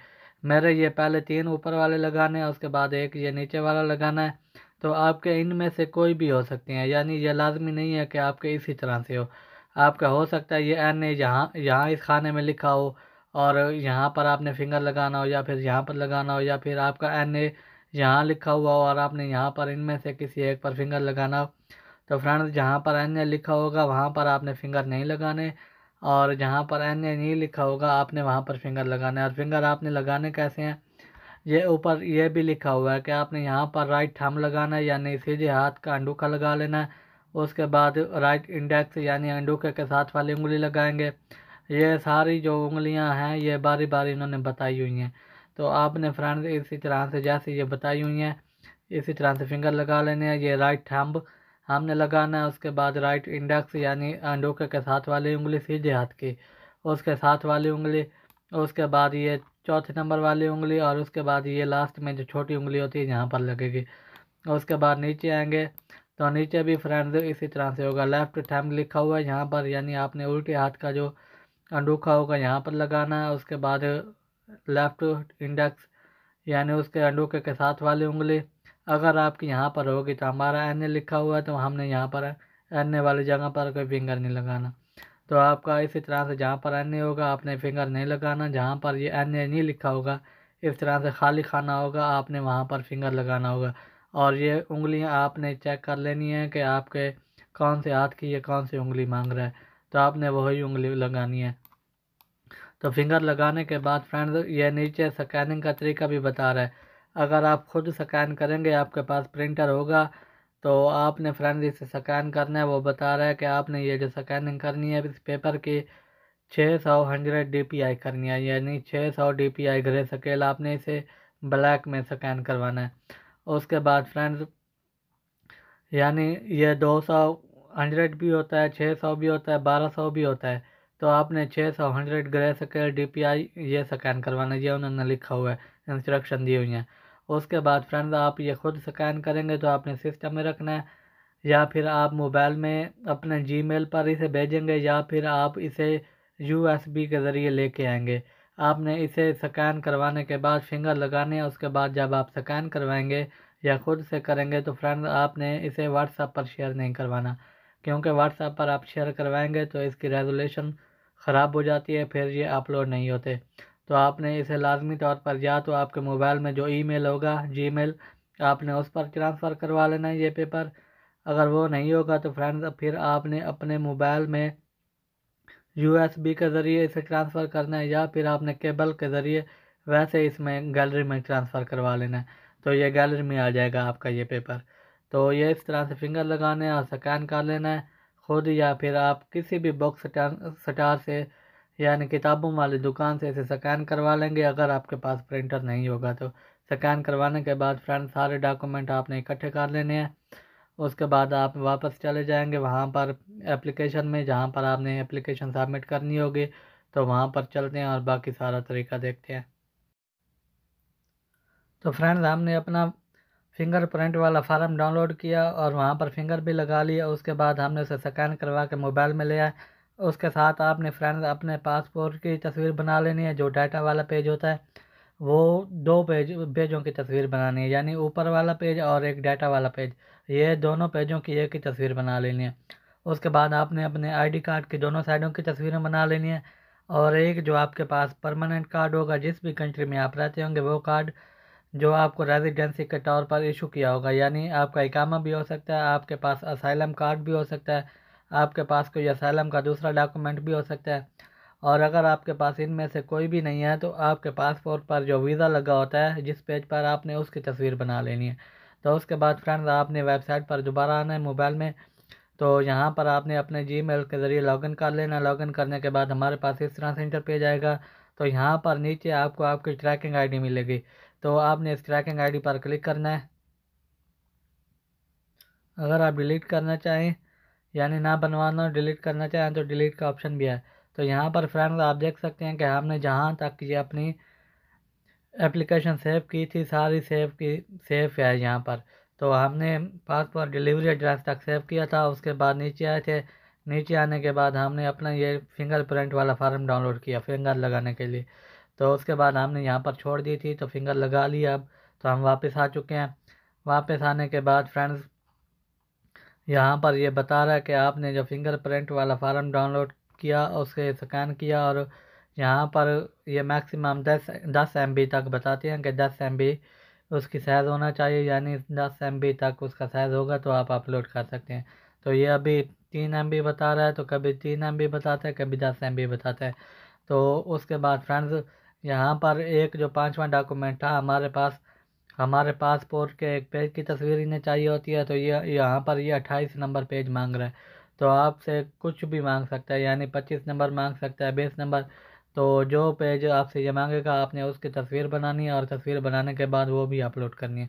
S1: મેરે યે પહેલે 3 ઉપર વાલે લગાને હૈ اسકે બાદ એક યે નીચે વાલા લગાના હૈ તો આપકે ઇન મે સે કોઈ ભી હો સકતે હૈ યાની યે لازમી નહીં હૈ કે આપકે ઇસી તરહ સે હો આપકા હો સકતા હૈ યે ના એ યહાં યહાં ઇસ ખાને મે લખા હો और यहाँ पर आपने फिंगर लगाना हो या फिर यहाँ पर लगाना हो या फिर आपका एन ए यहाँ लिखा हुआ हो और आपने यहाँ पर इनमें से किसी एक पर फिंगर लगाना हो तो फ्रेंड्स जहाँ पर एन ए लिखा होगा वहाँ पर आपने फिंगर नहीं लगाने और जहाँ पर एन ए नहीं लिखा होगा आपने वहाँ पर फिंगर लगाने और फिंगर आपने लगाने कैसे हैं ये ऊपर ये भी लिखा हुआ है कि आपने यहाँ पर राइट थम लगाना है यानी सीधे हाथ का अंडूखा लगा लेना है उसके बाद राइट इंडेक्स यानी अंडूखे के साथ वाली उंगली लगाएंगे ये सारी जो उंगलियां हैं ये बारी बारी इन्होंने बताई हुई हैं तो आपने फ्रेंड्स इसी तरह से जैसे ये बताई हुई हैं इसी तरह से फिंगर लगा लेने हैं ये राइट थम्ब हमने लगाना है उसके बाद राइट इंडेक्स यानी अंडोके के साथ वाली उंगली सीधे हाथ की उसके साथ वाली उंगली उसके बाद ये चौथे नंबर वाली उंगली और उसके बाद ये लास्ट में जो छोटी उंगली होती है यहाँ पर लगेगी उसके बाद नीचे आएंगे तो नीचे भी फ्रेंड्स इसी तरह से होगा लेफ्ट थैम्ब लिखा हुआ है यहाँ पर यानी आपने उल्टे हाथ का जो अंडूखा होगा यहाँ पर लगाना है उसके बाद लेफ्ट इंडेक्स यानी उसके अंडूखे के साथ वाली उंगली अगर आपकी यहाँ पर होगी तो हमारा एन लिखा हुआ है तो हमने यहाँ पर एन वाली जगह पर कोई फिंगर नहीं लगाना तो आपका इसी तरह से जहाँ पर एन होगा आपने फिंगर नहीं लगाना जहाँ पर ये एन नहीं लिखा होगा इस तरह से खाली खाना होगा आपने वहाँ पर फिंगर लगाना होगा और ये उंगलियाँ आपने चेक कर लेनी है कि आपके कौन से हाथ की ये कौन सी उंगली मांग रहा है तो आपने वही उंगली लगानी है तो फिंगर लगाने के बाद फ्रेंड्स ये नीचे स्कैनिंग का तरीका भी बता रहा है अगर आप खुद स्कैन करेंगे आपके पास प्रिंटर होगा तो आपने फ्रेंड इसे स्कैन करना है वो बता रहा है कि आपने ये जो स्कैनिंग करनी है इस पेपर की छः सौ हंड्रेड डी पी आई करनी है यानी छः सौ D P I greyscale आपने इसे ब्लैक में स्कैन करवाना है उसके बाद फ्रेंड्स यानी ये दो सौ हंड्रेड भी होता है छः सौ भी होता है बारह सौ भी होता है तो आपने छः सौ हंड्रेड ग्रह स्केल डी पी आई ये स्कैन करवाना ये उन्होंने लिखा हुआ है इंस्ट्रक्शन दी हुई हैं उसके बाद फ्रेंड्स आप ये खुद स्कैन करेंगे तो आपने सिस्टम में रखना है या फिर आप मोबाइल में अपने मेल पर इसे भेजेंगे या फिर आप इसे बी के ज़रिए कर आएंगे आपने इसे स्कैन करवाने के बाद फिंगर लगाने उसके बाद जब आप स्कैन करवाएंगे या खुद से करेंगे तो फ्रेंड्स आपने इसे व्हाट्सएप पर शेयर नहीं करवाना क्योंकि व्हाट्सएप पर आप शेयर करवाएंगे तो इसकी रेजोलेशन ख़राब हो जाती है फिर ये अपलोड नहीं होते तो आपने इसे लाजमी तौर पर या तो आपके मोबाइल में जो ई होगा मेल आपने उस पर ट्रांसफ़र करवा लेना है ये पेपर अगर वो नहीं होगा तो फ्रेंड्स फिर आपने अपने मोबाइल में यू के ज़रिए इसे ट्रांसफ़र करना है या फिर आपने केबल के ज़रिए वैसे इसमें गैलरी में ट्रांसफ़र करवा लेना है तो ये गैलरी में आ जाएगा आपका ये पेपर तो ये इस तरह से फिंगर लगाने और स्कैन कर लेना है खुद या फिर आप किसी भी बुक स्टार से यानी किताबों वाली दुकान से इसे स्कैन करवा लेंगे अगर आपके पास प्रिंटर नहीं होगा तो स्कैन करवाने के बाद फ्रेंड सारे डॉक्यूमेंट आपने इकट्ठे कर लेने हैं उसके बाद आप वापस चले जाएंगे वहाँ पर एप्लीकेशन में जहाँ पर आपने एप्लीकेशन सबमिट करनी होगी तो वहाँ पर चलते हैं और बाकी सारा तरीका देखते हैं तो फ्रेंड्स हमने अपना फिंगरप्रिंट वाला फार्म डाउनलोड किया और वहाँ पर फिंगर भी लगा लिया उसके बाद हमने उसे स्कैन करवा के मोबाइल में ले आए उसके साथ आपने फ्रेंड्स अपने पासपोर्ट की तस्वीर बना लेनी है जो डाटा वाला पेज होता है वो दो पेज पेजों की तस्वीर बनानी है यानी ऊपर वाला पेज और एक डाटा वाला पेज ये दोनों पेजों की एक ही तस्वीर बना लेनी है उसके बाद आपने अपने आईडी कार्ड की दोनों साइडों की तस्वीरें बना लेनी है और एक जो आपके पास परमानेंट कार्ड होगा जिस भी कंट्री में आप रहते होंगे वो कार्ड जो आपको रेजिडेंसी के तौर पर इशू किया होगा यानी आपका इकामा भी हो सकता है आपके पास असाइलम कार्ड भी हो सकता है आपके पास कोई असाइलम का दूसरा डॉक्यूमेंट भी हो सकता है और अगर आपके पास इनमें से कोई भी नहीं है तो आपके पासपोर्ट पर जो वीज़ा लगा होता है जिस पेज पर आपने उसकी तस्वीर बना लेनी है तो उसके बाद फ्रेंड्स आपने वेबसाइट पर दोबारा आना है मोबाइल में तो यहाँ पर आपने अपने जी के ज़रिए लॉगिन कर लेना लॉगिन करने के बाद हमारे पास इस तरह से इंटर पेज आएगा तो यहाँ पर नीचे आपको आपकी ट्रैकिंग आईडी मिलेगी तो आपने इस ट्रैकिंग आईडी पर क्लिक करना है अगर आप डिलीट करना चाहें यानी ना बनवाना डिलीट करना चाहें तो डिलीट का ऑप्शन भी है तो यहाँ पर फ्रेंड्स आप देख सकते हैं कि हमने जहाँ तक ये अपनी एप्लीकेशन सेव की थी सारी सेव की सेव है यहाँ पर तो हमने पासपोर्ट डिलीवरी एड्रेस तक सेव किया था उसके बाद नीचे आए थे नीचे आने के बाद हमने अपना ये फिंगरप्रिंट वाला फार्म डाउनलोड किया फिंगर लगाने के लिए तो उसके बाद हमने यहाँ पर छोड़ दी थी तो फिंगर लगा लिया अब तो हम वापस आ चुके हैं वापस आने के बाद फ्रेंड्स यहाँ पर ये बता रहा है कि आपने जो फिंगर प्रिंट वाला फार्म डाउनलोड किया उसके स्कैन किया और यहाँ पर ये मैक्सिमम दस दस एम तक बताते हैं कि दस एम उसकी साइज़ होना चाहिए यानी दस एम तक उसका साइज़ होगा तो आप अपलोड कर सकते हैं तो ये अभी तीन एम बता रहा है तो कभी तीन एम बताता है कभी दस एम बताता है तो उसके बाद फ्रेंड्स यहाँ पर एक जो पांचवा डॉक्यूमेंट था हमारे पास हमारे पासपोर्ट के एक पेज की तस्वीर इन्हें चाहिए होती है तो ये यहाँ पर ये अट्ठाईस नंबर पेज मांग रहा है तो आपसे कुछ भी मांग सकता है यानी पच्चीस नंबर मांग सकता है बीस नंबर तो जो पेज आपसे ये मांगेगा आपने उसकी तस्वीर बनानी है और तस्वीर बनाने के बाद वो भी अपलोड करनी है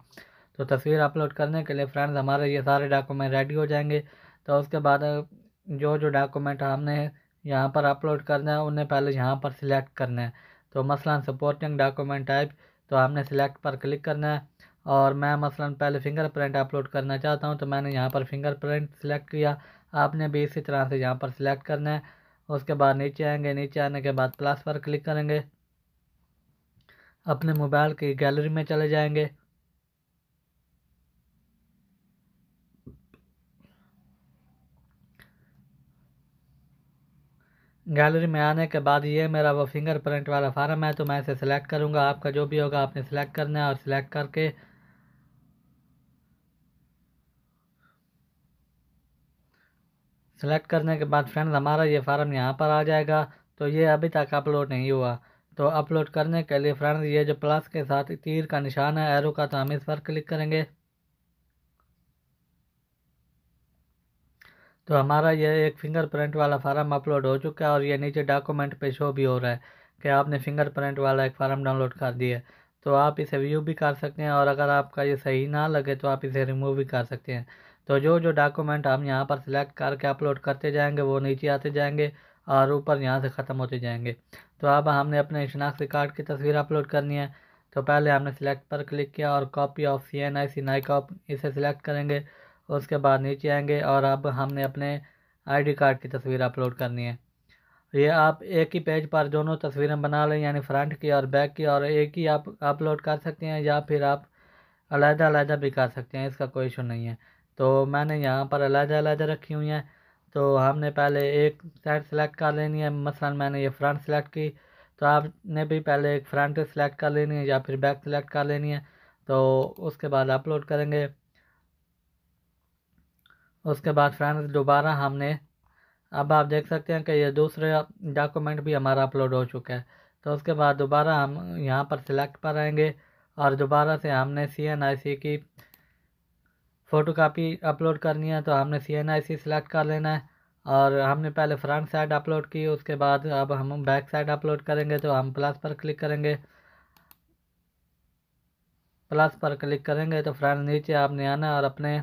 S1: तो तस्वीर अपलोड करने के लिए फ्रेंड्स हमारे ये सारे डॉक्यूमेंट रेडी हो जाएंगे तो उसके बाद जो जो डॉक्यूमेंट हमने यहाँ पर अपलोड करना है उन्हें पहले यहाँ पर सिलेक्ट करना है तो मसला सपोर्टिंग डॉक्यूमेंट टाइप तो हमने सिलेक्ट पर क्लिक करना है और मैं मसला पहले फिंगरप्रिंट अपलोड करना चाहता हूँ तो मैंने यहाँ पर फिंगरप्रिंट सिलेक्ट किया आपने भी इसी तरह से यहाँ पर सिलेक्ट करना है उसके बाद नीचे आएंगे नीचे आने के बाद प्लस पर क्लिक करेंगे अपने मोबाइल की गैलरी में चले जाएंगे गैलरी में आने के बाद ये मेरा वो फिंगर प्रिंट वाला फार्म है तो मैं इसे सिलेक्ट करूँगा आपका जो भी होगा आपने सेलेक्ट करना है और सिलेक्ट करके सेलेक्ट करने के बाद फ्रेंड्स हमारा ये फार्म यहाँ पर आ जाएगा तो ये अभी तक अपलोड नहीं हुआ तो अपलोड करने के लिए फ्रेंड्स ये जो प्लस के साथ तीर का निशान है एरो का तो हम इस पर क्लिक करेंगे तो हमारा यह एक फिंगरप्रिंट वाला फार्म अपलोड हो चुका है और ये नीचे डॉक्यूमेंट पे शो भी हो रहा है कि आपने फिंगरप्रिंट वाला एक फार्म डाउनलोड कर दिया है तो आप इसे व्यू भी कर सकते हैं और अगर आपका ये सही ना लगे तो आप इसे रिमूव भी कर सकते हैं तो जो जो डॉक्यूमेंट हम यहाँ पर सिलेक्ट करके अपलोड करते जाएंगे वो नीचे आते जाएंगे और ऊपर यहाँ से ख़त्म होते जाएंगे तो अब हमने अपने शनाख्ती कार्ड की तस्वीर अपलोड करनी है तो पहले हमने सिलेक्ट पर क्लिक किया और copy of C N I C नाई कॉप इसे सिलेक्ट करेंगे उसके बाद नीचे आएंगे और अब हमने अपने आईडी कार्ड की तस्वीर अपलोड करनी है ये आप एक ही पेज पर दोनों तस्वीरें बना लें यानी फ्रंट की और बैक की और एक ही आप अपलोड कर सकते हैं या फिर आप अलहदा अलहदा भी कर सकते हैं इसका कोई इशू नहीं है तो मैंने यहाँ पर अलहदा अलहदा रखी हुई हैं तो हमने पहले एक साइड सेलेक्ट कर लेनी है मसला मैंने ये फ्रंट सेलेक्ट की तो आपने भी पहले एक फ्रंट सेलेक्ट कर लेनी है या फिर बैक सेलेक्ट कर लेनी है तो उसके बाद अपलोड करेंगे उसके बाद फ्रेंड्स दोबारा हमने अब आप देख सकते हैं कि ये दूसरे डॉक्यूमेंट भी हमारा अपलोड हो चुका है तो उसके बाद दोबारा हम यहाँ पर सिलेक्ट पर आएंगे और दोबारा से हमने सी एन आई सी की फ़ोटो कापी अपलोड करनी है तो हमने सी एन आई सी सिलेक्ट कर लेना है और हमने पहले फ्रंट साइड अपलोड की उसके बाद अब हम बैक साइड अपलोड करेंगे तो हम प्लस पर क्लिक करेंगे प्लस पर क्लिक करेंगे तो फ्रेंड नीचे आपने आना और अपने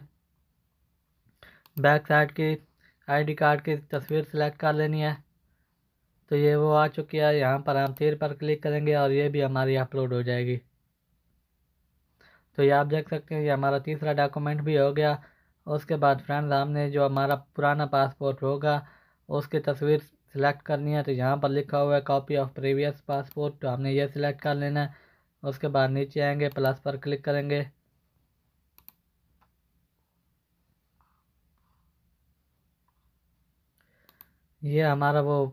S1: बैक साइड की आईडी कार्ड की तस्वीर सेलेक्ट कर लेनी है तो ये वो आ चुकी है यहाँ पर हम तीर पर क्लिक करेंगे और ये भी हमारी अपलोड हो जाएगी तो ये आप देख सकते हैं ये हमारा तीसरा डॉक्यूमेंट भी हो गया उसके बाद फ्रेंड्स हमने जो हमारा पुराना पासपोर्ट होगा उसकी तस्वीर सिलेक्ट करनी है तो यहाँ पर लिखा हुआ है कॉपी ऑफ प्रीवियस पासपोर्ट तो हमने ये सिलेक्ट कर लेना है उसके बाद नीचे आएंगे प्लस पर क्लिक करेंगे ये हमारा वो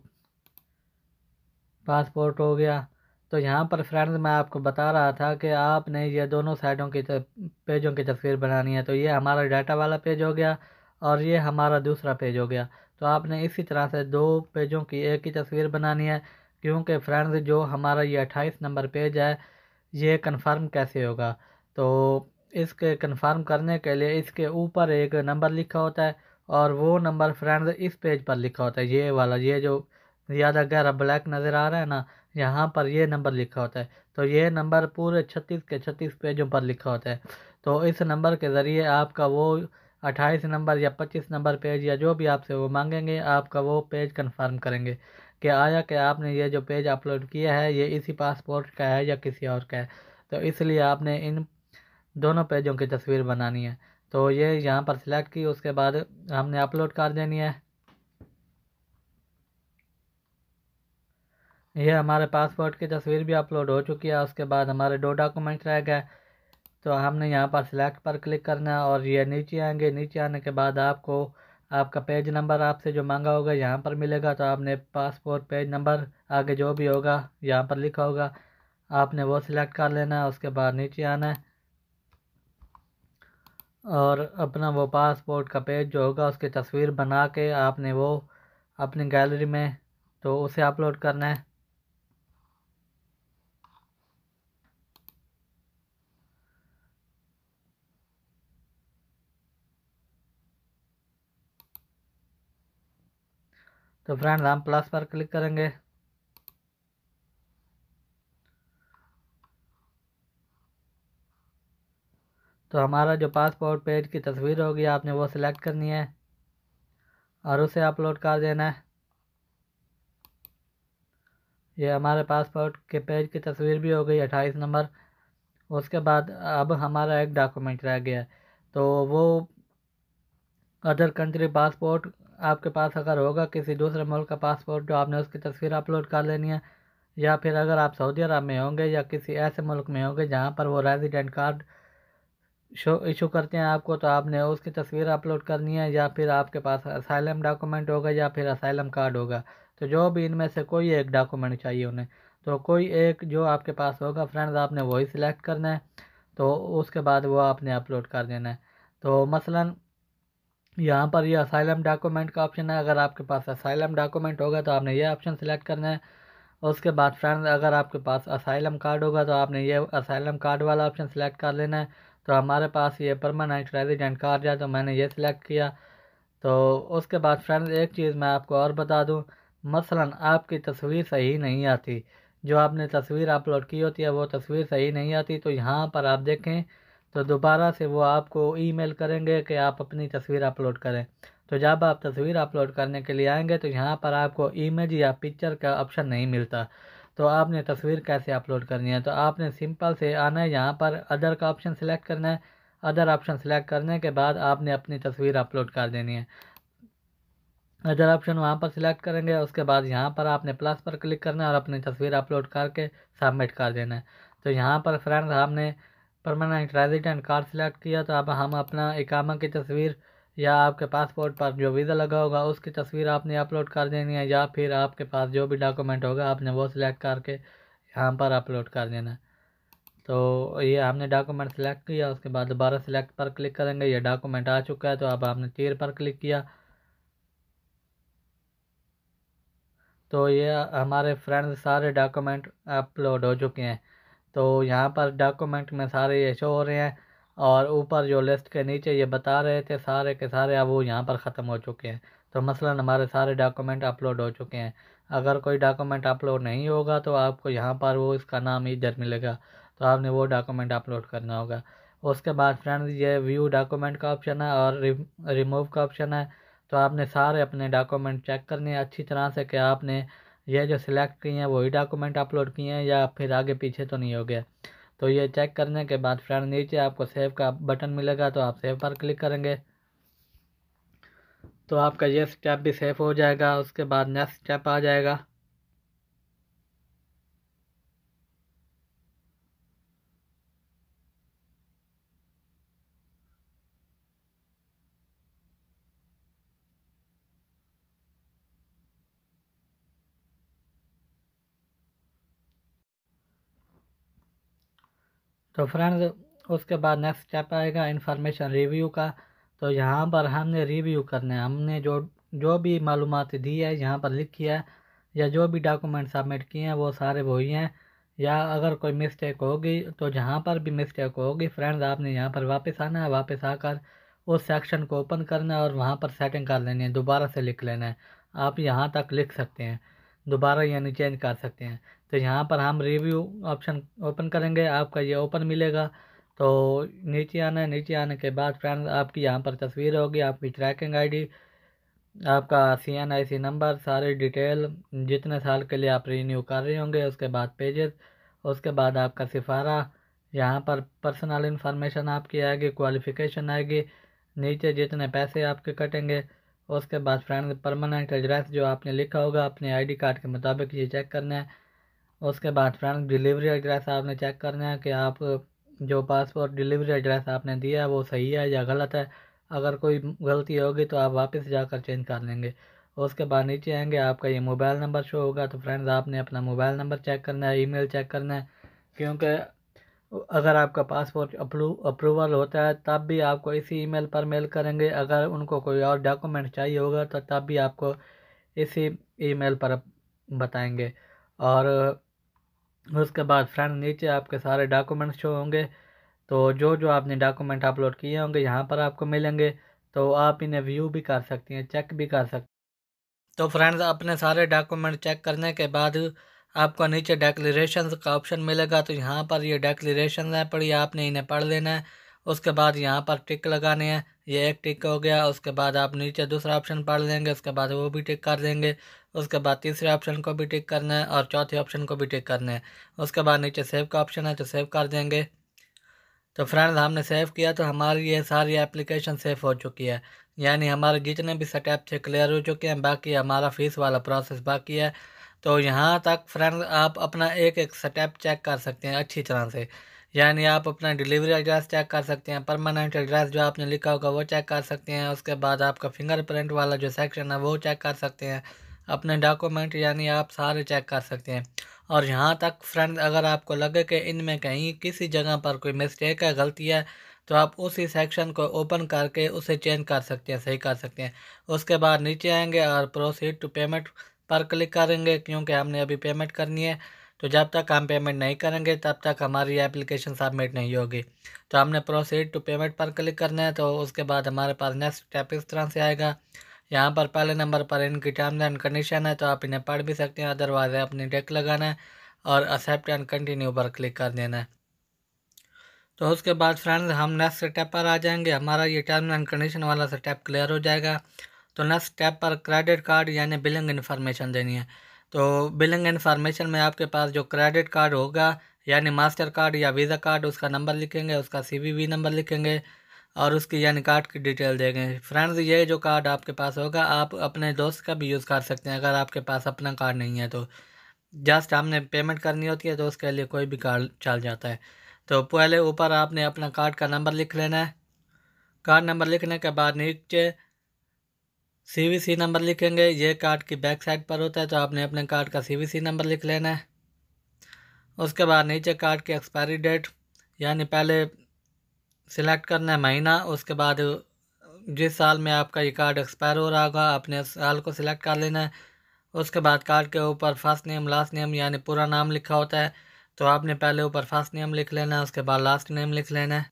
S1: पासपोर्ट हो गया तो यहाँ पर फ्रेंड्स मैं आपको बता रहा था कि आपने ये दोनों साइडों की पेजों की तस्वीर बनानी है तो ये हमारा डाटा वाला पेज हो गया और ये हमारा दूसरा पेज हो गया तो आपने इसी तरह से दो पेजों की एक ही तस्वीर बनानी है क्योंकि फ्रेंड्स जो हमारा ये अट्ठाईस नंबर पेज है ये कन्फर्म कैसे होगा तो इसके कन्फर्म करने के लिए इसके ऊपर एक नंबर लिखा होता है और वो नंबर फ्रेंड्स इस पेज पर लिखा होता है ये वाला ये जो ज़्यादा गहरा ब्लैक नज़र आ रहा है ना यहाँ पर ये नंबर लिखा होता है तो ये नंबर पूरे छत्तीस के छत्तीस पेजों पर लिखा होता है तो इस नंबर के ज़रिए आपका वो अट्ठाईस नंबर या पच्चीस नंबर पेज या जो भी आपसे वो मांगेंगे आपका वो पेज कन्फर्म करेंगे कि आया कि आपने ये जो पेज अपलोड किया है ये इसी पासपोर्ट का है या किसी और का है तो इसलिए आपने इन दोनों पेजों की तस्वीर बनानी है तो ये यहाँ पर सिलेक्ट की उसके बाद हमने अपलोड कर देनी है ये हमारे पासपोर्ट की तस्वीर भी अपलोड हो चुकी है उसके बाद हमारे दो डॉक्यूमेंट रह गए तो हमने यहाँ पर सिलेक्ट पर क्लिक करना है और ये नीचे आएंगे नीचे आने के बाद आपको आपका पेज नंबर आपसे जो मांगा होगा यहाँ पर मिलेगा तो आपने पासपोर्ट पेज नंबर आगे जो भी होगा यहाँ पर लिखा होगा आपने वो सिलेक्ट कर लेना है उसके बाद नीचे आना है और अपना वो पासपोर्ट का पेज जो होगा उसकी तस्वीर बना के आपने वो अपनी गैलरी में तो उसे अपलोड करना है तो फ्रेंड्स हम प्लस पर क्लिक करेंगे तो हमारा जो पासपोर्ट पेज की तस्वीर होगी आपने वो सिलेक्ट करनी है और उसे अपलोड कर देना है ये हमारे पासपोर्ट के पेज की तस्वीर भी हो गई अट्ठाईस नंबर उसके बाद अब हमारा एक डॉक्यूमेंट रह गया तो वो अदर कंट्री पासपोर्ट आपके पास अगर होगा किसी दूसरे मुल्क का पासपोर्ट तो आपने उसकी तस्वीर अपलोड कर लेनी है या फिर अगर आप सऊदी अरब में होंगे या किसी ऐसे मुल्क में होंगे जहाँ पर वो रेजिडेंट कार्ड शो इशू करते हैं आपको तो आपने उसकी तस्वीर अपलोड करनी है या फिर आपके पास असाइलम डॉक्यूमेंट होगा या फिर असाइलम कार्ड होगा तो जो भी इनमें से कोई एक डॉक्यूमेंट चाहिए उन्हें तो कोई एक जो आपके पास होगा फ्रेंड्स आपने वही सिलेक्ट करना है तो उसके बाद वो आपने अपलोड कर देना है तो मसला यहाँ पर ये असाइलम डॉक्यूमेंट का ऑप्शन है अगर आपके पास असाइलम डॉक्यूमेंट होगा तो आपने ये ऑप्शन सेलेक्ट करना है उसके बाद फ्रेंड्स अगर आपके पास असाइलम कार्ड होगा तो आपने ये असाइलम कार्ड वाला ऑप्शन सेलेक्ट कर लेना है तो हमारे पास ये परमानेंट रेजिडेंट कार्ड है तो मैंने ये सिलेक्ट किया तो उसके बाद फ्रेंड्स एक चीज़ मैं आपको और बता दूँ मसलन आपकी तस्वीर सही नहीं आती जो आपने तस्वीर अपलोड की होती है वो तस्वीर सही नहीं आती तो यहाँ पर आप देखें तो दोबारा से वो आपको ईमेल करेंगे कि आप अपनी तस्वीर अपलोड करें तो जब आप तस्वीर अपलोड करने के लिए आएंगे तो यहाँ पर आपको इमेज या पिक्चर का ऑप्शन नहीं मिलता तो आपने तस्वीर कैसे अपलोड करनी है तो आपने सिंपल से आना है यहाँ पर अदर का ऑप्शन सिलेक्ट करना है अदर ऑप्शन सिलेक्ट करने के बाद आपने अपनी तस्वीर अपलोड कर देनी है अदर ऑप्शन वहाँ पर सिलेक्ट करेंगे उसके बाद यहाँ पर आपने प्लस पर क्लिक करना है और अपनी तस्वीर अपलोड करके सबमिट कर देना है तो यहाँ पर फ्रेंड्स हमने परमानेंट रेजिडेंट कार्ड सिलेक्ट किया तो अब हम अपना इकामा की तस्वीर या आपके पासपोर्ट पर जो वीज़ा लगा होगा उसकी तस्वीर आपने अपलोड कर देनी है या फिर आपके पास जो भी डॉक्यूमेंट होगा आपने वो सिलेक्ट करके यहाँ पर अपलोड कर देना है तो ये हमने डॉक्यूमेंट सेलेक्ट किया उसके बाद दोबारा सेलेक्ट पर क्लिक करेंगे ये डॉक्यूमेंट आ चुका है तो अब आपने तीर पर क्लिक किया तो ये हमारे फ्रेंड्स सारे डॉक्यूमेंट अपलोड हो चुके हैं तो यहाँ पर डॉक्यूमेंट में सारे ये शो हो रहे हैं और ऊपर जो लिस्ट के नीचे ये बता रहे थे सारे के सारे अब वो यहाँ पर ख़त्म हो चुके हैं तो मसला हमारे सारे डॉक्यूमेंट अपलोड हो चुके हैं अगर कोई डॉक्यूमेंट अपलोड नहीं होगा तो आपको यहाँ पर वो इसका नाम ही जर मिलेगा तो आपने वो डॉक्यूमेंट अपलोड करना होगा उसके बाद फ्रेंड ये व्यू डॉक्यूमेंट का ऑप्शन है और रिमूव का ऑप्शन है तो आपने सारे अपने डॉक्यूमेंट चेक करने अच्छी तरह से कि आपने ये जो सिलेक्ट किए हैं वही डॉक्यूमेंट अपलोड किए हैं या फिर आगे पीछे तो नहीं हो गया तो ये चेक करने के बाद फ्रेंड नीचे आपको सेव का बटन मिलेगा तो आप सेव पर क्लिक करेंगे तो आपका ये स्टेप भी सेव हो जाएगा उसके बाद नेक्स्ट स्टेप आ जाएगा तो फ्रेंड्स उसके बाद नेक्स्ट स्टेप आएगा इन्फॉर्मेशन रिव्यू का तो यहाँ पर हमने रिव्यू करना है हमने जो जो भी मालूम दी है यहाँ पर लिखी है या जो भी डॉक्यूमेंट सबमिट किए हैं वो सारे वही हैं या अगर कोई मिस्टेक होगी तो जहाँ पर भी मिस्टेक होगी फ्रेंड्स आपने यहाँ पर वापस आना है वापस आकर उस सेक्शन को ओपन करना है और वहाँ पर सेटिंग कर लेनी है दोबारा से लिख लेना है आप यहाँ तक लिख सकते हैं दोबारा यानी चेंज कर सकते हैं तो यहाँ पर हम रिव्यू ऑप्शन ओपन करेंगे आपका ये ओपन मिलेगा तो नीचे आना है नीचे आने के बाद फ्रेंड्स आपकी यहाँ पर तस्वीर होगी आपकी ट्रैकिंग आईडी आपका C N I C number सारे डिटेल जितने साल के लिए आप रीन्यू कर रहे होंगे उसके बाद पेजेस उसके बाद आपका सिफारा यहाँ पर पर्सनल इन्फॉर्मेशन आपकी आएगी क्वालिफिकेशन आएगी नीचे जितने पैसे आपके कटेंगे उसके बाद फ्रेंड परमानेंट एड्रेस जो आपने लिखा होगा अपने आई कार्ड के मुताबिक ये चेक करना है उसके बाद फ्रेंड्स डिलीवरी एड्रेस आपने चेक करना है कि आप जो पासपोर्ट डिलीवरी एड्रेस आपने दिया है वो सही है या गलत है अगर कोई गलती होगी तो आप वापस जाकर चेंज कर लेंगे उसके बाद नीचे आएंगे आपका ये मोबाइल नंबर शो होगा तो फ्रेंड्स आपने अपना मोबाइल नंबर चेक करना है ईमेल चेक करना है क्योंकि अगर आपका पासपोर्ट अप्रूवल होता है तब भी आपको इसी ईमेल पर मेल करेंगे अगर उनको कोई और डॉक्यूमेंट चाहिए होगा तो तब भी आपको इसी ईमेल पर बताएंगे और उसके बाद फ्रेंड नीचे आपके सारे डॉक्यूमेंट्स शो होंगे तो जो जो आपने डॉक्यूमेंट अपलोड किए होंगे यहाँ पर आपको मिलेंगे तो आप इन्हें व्यू भी कर सकती हैं चेक भी कर सकते तो फ्रेंड्स अपने सारे डॉक्यूमेंट चेक करने के बाद आपको नीचे डेक्लेशन का ऑप्शन मिलेगा तो यहाँ पर ये डेक्लेशन है पढ़िए आपने इन्हें पढ़ लेना है उसके बाद यहाँ पर टिक लगाने हैं ये एक टिक हो गया उसके बाद आप नीचे दूसरा ऑप्शन पढ़ लेंगे उसके बाद वो भी टिक कर देंगे उसके बाद तीसरे ऑप्शन को भी टिक करना है और चौथे ऑप्शन को भी टिक करना है उसके बाद नीचे सेव का ऑप्शन है तो सेव कर देंगे तो फ्रेंड्स हमने सेव किया तो हमारी ये सारी एप्लीकेशन सेव हो चुकी है यानी हमारे जितने भी स्टेप थे क्लियर हो चुके हैं बाकी हमारा फीस वाला प्रोसेस बाकी है तो यहाँ तक फ्रेंड्स आप अपना एक एक स्टेप चेक कर सकते हैं अच्छी तरह से यानी आप अपना डिलीवरी एड्रेस चेक कर सकते हैं परमानेंट एड्रेस जो आपने लिखा होगा वो चेक कर सकते हैं उसके बाद आपका फिंगरप्रिंट वाला जो सेक्शन है वो चेक कर सकते हैं अपने डॉक्यूमेंट यानी आप सारे चेक कर सकते हैं और यहाँ तक फ्रेंड अगर आपको लगे कि इनमें कहीं किसी जगह पर कोई मिस्टेक है गलती है तो आप उसी सेक्शन को ओपन करके उसे चेंज कर सकते हैं सही कर सकते हैं उसके बाद नीचे आएंगे और प्रोसीड टू पेमेंट पर क्लिक करेंगे क्योंकि हमने अभी पेमेंट करनी है तो जब तक हम पेमेंट नहीं करेंगे तब तक हमारी एप्लीकेशन सबमिट नहीं होगी तो हमने प्रोसीड टू पेमेंट पर क्लिक करना है तो उसके बाद हमारे पास नेक्स्ट स्टेप इस तरह से आएगा यहाँ पर पहले नंबर पर इनकी टर्म्स एंड कंडीशन है तो आप इन्हें पढ़ भी सकते हैं अदरवाइज है अपनी डेक लगाना है और एक्सेप्ट एंड कंटिन्यू पर क्लिक कर देना है तो उसके बाद फ्रेंड्स हम नेक्स्ट स्टेप पर आ जाएंगे हमारा ये टर्म एंड कंडीशन वाला स्टेप क्लियर हो जाएगा तो नेक्स्ट स्टेप पर क्रेडिट कार्ड यानी बिलिंग इन्फॉर्मेशन देनी है तो बिलिंग इन्फॉर्मेशन में आपके पास जो क्रेडिट कार्ड होगा यानी मास्टर कार्ड या वीज़ा कार्ड उसका नंबर लिखेंगे उसका सी नंबर लिखेंगे और उसकी यानी कार्ड की डिटेल देंगे फ्रेंड्स ये जो कार्ड आपके पास होगा आप अपने दोस्त का भी यूज़ कर सकते हैं अगर आपके पास अपना कार्ड नहीं है तो जस्ट हमने पेमेंट करनी होती है तो उसके लिए कोई भी कार्ड चल जाता है तो पहले ऊपर आपने अपना कार्ड का नंबर लिख लेना है कार्ड नंबर लिखने के बाद नीचे सीवीसी नंबर लिखेंगे ये कार्ड की बैक साइड पर होता है तो आपने अपने कार्ड का सीवीसी नंबर लिख लेना है उसके बाद नीचे कार्ड की एक्सपायरी डेट यानी पहले सिलेक्ट करना है महीना उसके बाद जिस साल में आपका ये कार्ड एक्सपायर हो रहा होगा अपने साल को सिलेक्ट कर लेना है उसके बाद कार्ड के ऊपर फर्स्ट नेम लास्ट नेम यानी पूरा नाम लिखा होता है तो आपने पहले ऊपर फर्स्ट नेम लिख लेना है उसके बाद लास्ट नेम लिख लेना है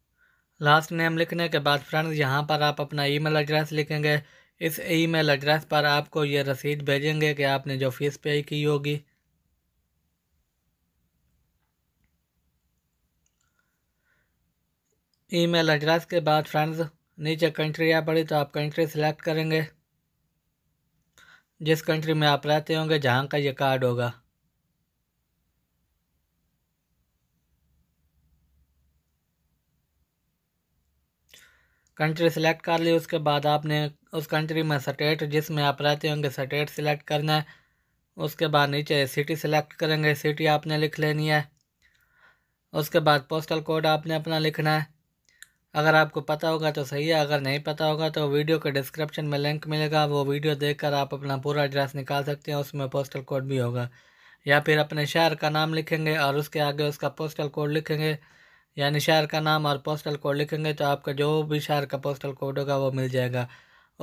S1: लास्ट नेम लिखने के बाद फ्रेंड्स यहाँ पर आप अपना ईमेल एड्रेस लिखेंगे इस ईमेल एड्रेस पर आपको ये रसीद भेजेंगे कि आपने जो फ़ीस पे की होगी ईमेल एड्रेस के बाद फ्रेंड्स नीचे कंट्री आ पड़ी तो आप कंट्री सेलेक्ट करेंगे जिस कंट्री में आप रहते होंगे जहाँ का ये कार्ड होगा कंट्री सेलेक्ट कर ली उसके बाद आपने उस कंट्री में स्टेट जिसमें आप रहते होंगे स्टेट सेलेक्ट करना है उसके बाद नीचे सिटी सेलेक्ट करेंगे सिटी आपने लिख लेनी है उसके बाद पोस्टल कोड आपने अपना लिखना है अगर आपको पता होगा तो सही है अगर नहीं पता होगा तो वीडियो के डिस्क्रिप्शन में लिंक मिलेगा वो वीडियो देखकर आप अपना पूरा एड्रेस निकाल सकते हैं उसमें पोस्टल कोड भी होगा या फिर अपने शहर का नाम लिखेंगे और उसके आगे उसका पोस्टल कोड लिखेंगे यानी शहर का नाम और पोस्टल कोड लिखेंगे तो आपका जो भी शहर का पोस्टल कोड होगा वो मिल जाएगा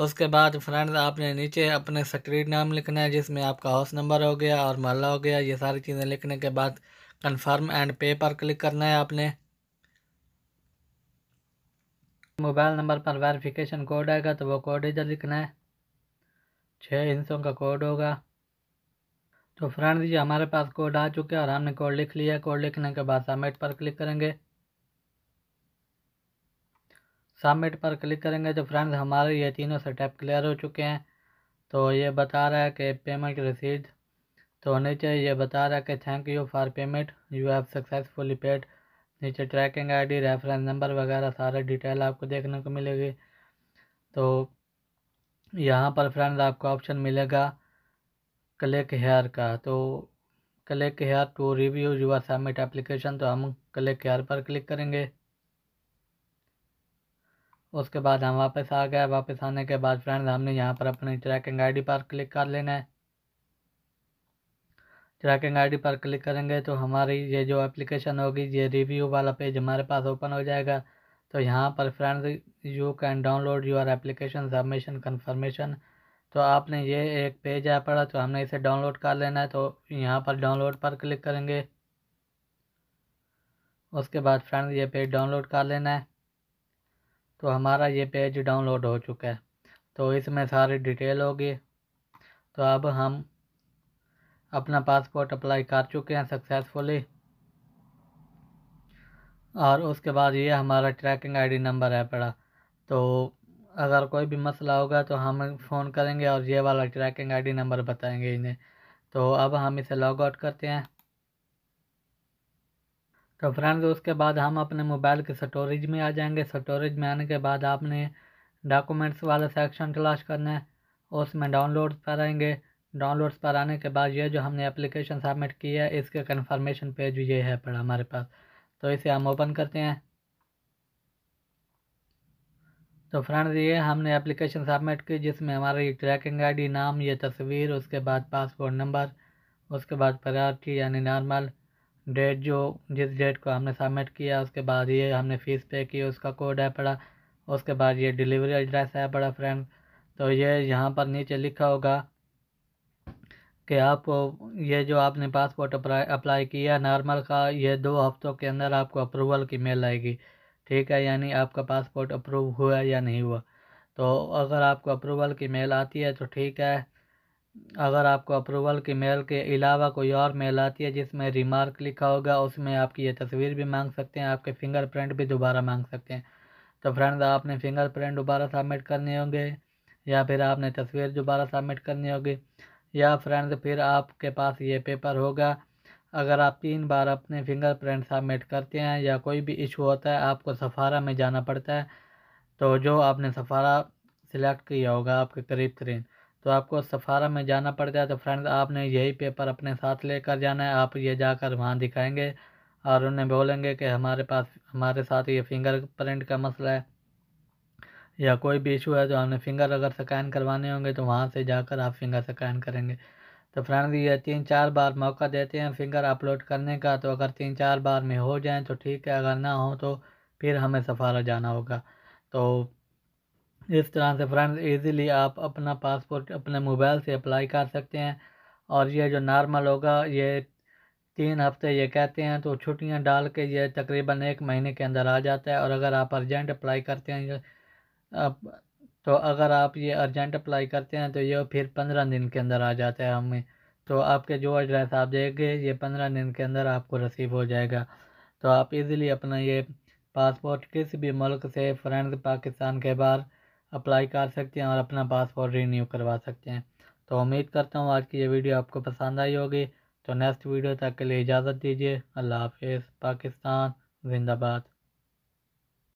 S1: उसके बाद फ्रेंड्स आपने नीचे अपने स्ट्रीट नाम लिखना है जिसमें आपका हाउस नंबर हो गया और मोहल्ला हो गया ये सारी चीज़ें लिखने के बाद कन्फर्म एंड पे पर क्लिक करना है आपने मोबाइल नंबर पर वेरिफिकेशन कोड आएगा तो वो कोड इधर लिखना है छः इंसों का कोड होगा तो फ्रेंड्स जी हमारे पास कोड आ चुके हैं और हमने कोड लिख लिया कोड लिखने के बाद सबमिट पर क्लिक करेंगे सबमिट पर क्लिक करेंगे तो फ्रेंड्स हमारे ये तीनों स्टेप क्लियर हो चुके हैं तो ये बता रहा है कि पेमेंट रिसीड तो नीचे ये बता रहा है कि thank you for payment you have successfully paid नीचे ट्रैकिंग आईडी रेफरेंस नंबर वगैरह सारे डिटेल आपको देखने को मिलेगी तो यहाँ पर फ्रेंड्स आपको ऑप्शन मिलेगा क्लिक हेयर का तो click here to review your submit application तो हम क्लिक हेयर पर क्लिक करेंगे उसके बाद हम वापस आ गए वापस आने के बाद फ्रेंड्स हमने यहाँ पर अपनी ट्रैकिंग आईडी पर क्लिक कर लेना है ट्रैकिंग आईडी पर क्लिक करेंगे तो हमारी ये जो एप्लीकेशन होगी ये रिव्यू वाला पेज हमारे पास ओपन हो जाएगा तो यहाँ पर friends you can download your application submission confirmation तो आपने ये एक पेज आया पड़ा तो हमने इसे डाउनलोड कर लेना है तो यहाँ पर डाउनलोड पर क्लिक करेंगे उसके बाद फ्रेंड्स ये पेज डाउनलोड कर लेना है तो हमारा ये पेज डाउनलोड हो चुका है तो इसमें सारी डिटेल होगी तो अब हम अपना पासपोर्ट अप्लाई कर चुके हैं सक्सेसफुली और उसके बाद ये हमारा ट्रैकिंग आईडी नंबर है पड़ा तो अगर कोई भी मसला होगा तो हम फ़ोन करेंगे और ये वाला ट्रैकिंग आईडी नंबर बताएंगे इन्हें तो अब हम इसे लॉग आउट करते हैं तो फ्रेंड्स उसके बाद हम अपने मोबाइल के स्टोरेज में आ जाएंगे स्टोरेज में आने के बाद आपने डॉक्यूमेंट्स वाला सेक्शन तलाश करना है उसमें डाउनलोड कराएंगे डाउनलोड्स पर आने के बाद ये जो हमने एप्लीकेशन सबमिट की है इसके कन्फर्मेशन पेज ये है पड़ा हमारे पास तो इसे हम ओपन करते हैं तो फ्रेंड्स ये हमने एप्लीकेशन सबमिट की जिसमें हमारी ट्रैकिंग आईडी नाम ये तस्वीर उसके बाद पासपोर्ट नंबर उसके बाद प्रायोरिटी यानी नॉर्मल डेट जो जिस डेट को हमने सबमिट किया उसके बाद ये हमने फ़ीस पे की उसका कोड है पड़ा उसके बाद ये डिलीवरी एड्रेस है पड़ा फ्रेंड तो ये यहाँ पर नीचे लिखा होगा कि आप ये जो आपने पासपोर्ट अप्लाई अप्लाई किया नॉर्मल का ये दो हफ्तों के अंदर आपको अप्रूवल की मेल आएगी ठीक है यानी आपका पासपोर्ट अप्रूव हुआ या नहीं हुआ तो अगर आपको अप्रूवल की मेल आती है तो ठीक है अगर आपको अप्रूवल की मेल के अलावा कोई और मेल आती है जिसमें रिमार्क लिखा होगा उसमें आपकी ये तस्वीर भी मांग सकते हैं आपके फिंगरप्रिंट भी दोबारा मांग सकते हैं तो फ्रेंड्स आपने फिंगरप्रिंट दोबारा सबमिट करने होंगे या फिर आपने तस्वीर दोबारा सबमिट करनी होगी या फ्रेंड्स फिर आपके पास ये पेपर होगा अगर आप तीन बार अपने फिंगरप्रिंट सबमिट करते हैं या कोई भी इशू होता है आपको सफ़ारा में जाना पड़ता है तो जो आपने सफ़ारा सिलेक्ट किया होगा आपके करीब तरीन तो आपको सफ़ारा में जाना पड़ता है तो फ्रेंड्स आपने यही पेपर अपने साथ लेकर जाना है आप ये जाकर वहाँ दिखाएंगे और उन्हें बोलेंगे कि हमारे पास हमारे साथ ये फिंगर प्रिंट का मसला है या कोई भी इशू है तो हमने फिंगर अगर स्कैन करवाने होंगे तो वहाँ से जाकर आप फिंगर स्कैन करेंगे तो फ्रेंड्स ये तीन चार बार मौका देते हैं फिंगर अपलोड करने का तो अगर तीन चार बार में हो जाए तो ठीक है अगर ना हो तो फिर हमें सफारा जाना होगा तो इस तरह से फ्रेंड्स इजीली आप अपना पासपोर्ट अपने मोबाइल से अप्लाई कर सकते हैं और ये जो नॉर्मल होगा ये तीन हफ्ते ये कहते हैं तो छुट्टियाँ डाल के ये तकरीबन एक महीने के अंदर आ जाता है और अगर आप अर्जेंट अप्लाई करते हैं तो अगर आप ये अर्जेंट अप्लाई करते हैं तो ये फिर पंद्रह दिन के अंदर आ जाता है हमें तो आपके जो एड्रेस आप देंगे ये पंद्रह दिन के अंदर आपको रसीव हो जाएगा तो आप इजीली अपना ये पासपोर्ट किसी भी मुल्क से फ्रेंड पाकिस्तान के बाहर अप्लाई कर सकते हैं और अपना पासपोर्ट रीन्यू करवा सकते हैं तो उम्मीद करता हूँ आज की ये वीडियो आपको पसंद आई होगी तो नेक्स्ट वीडियो तक के लिए इजाज़त दीजिए अल्लाह हाफिज़ पाकिस्तान जिंदाबाद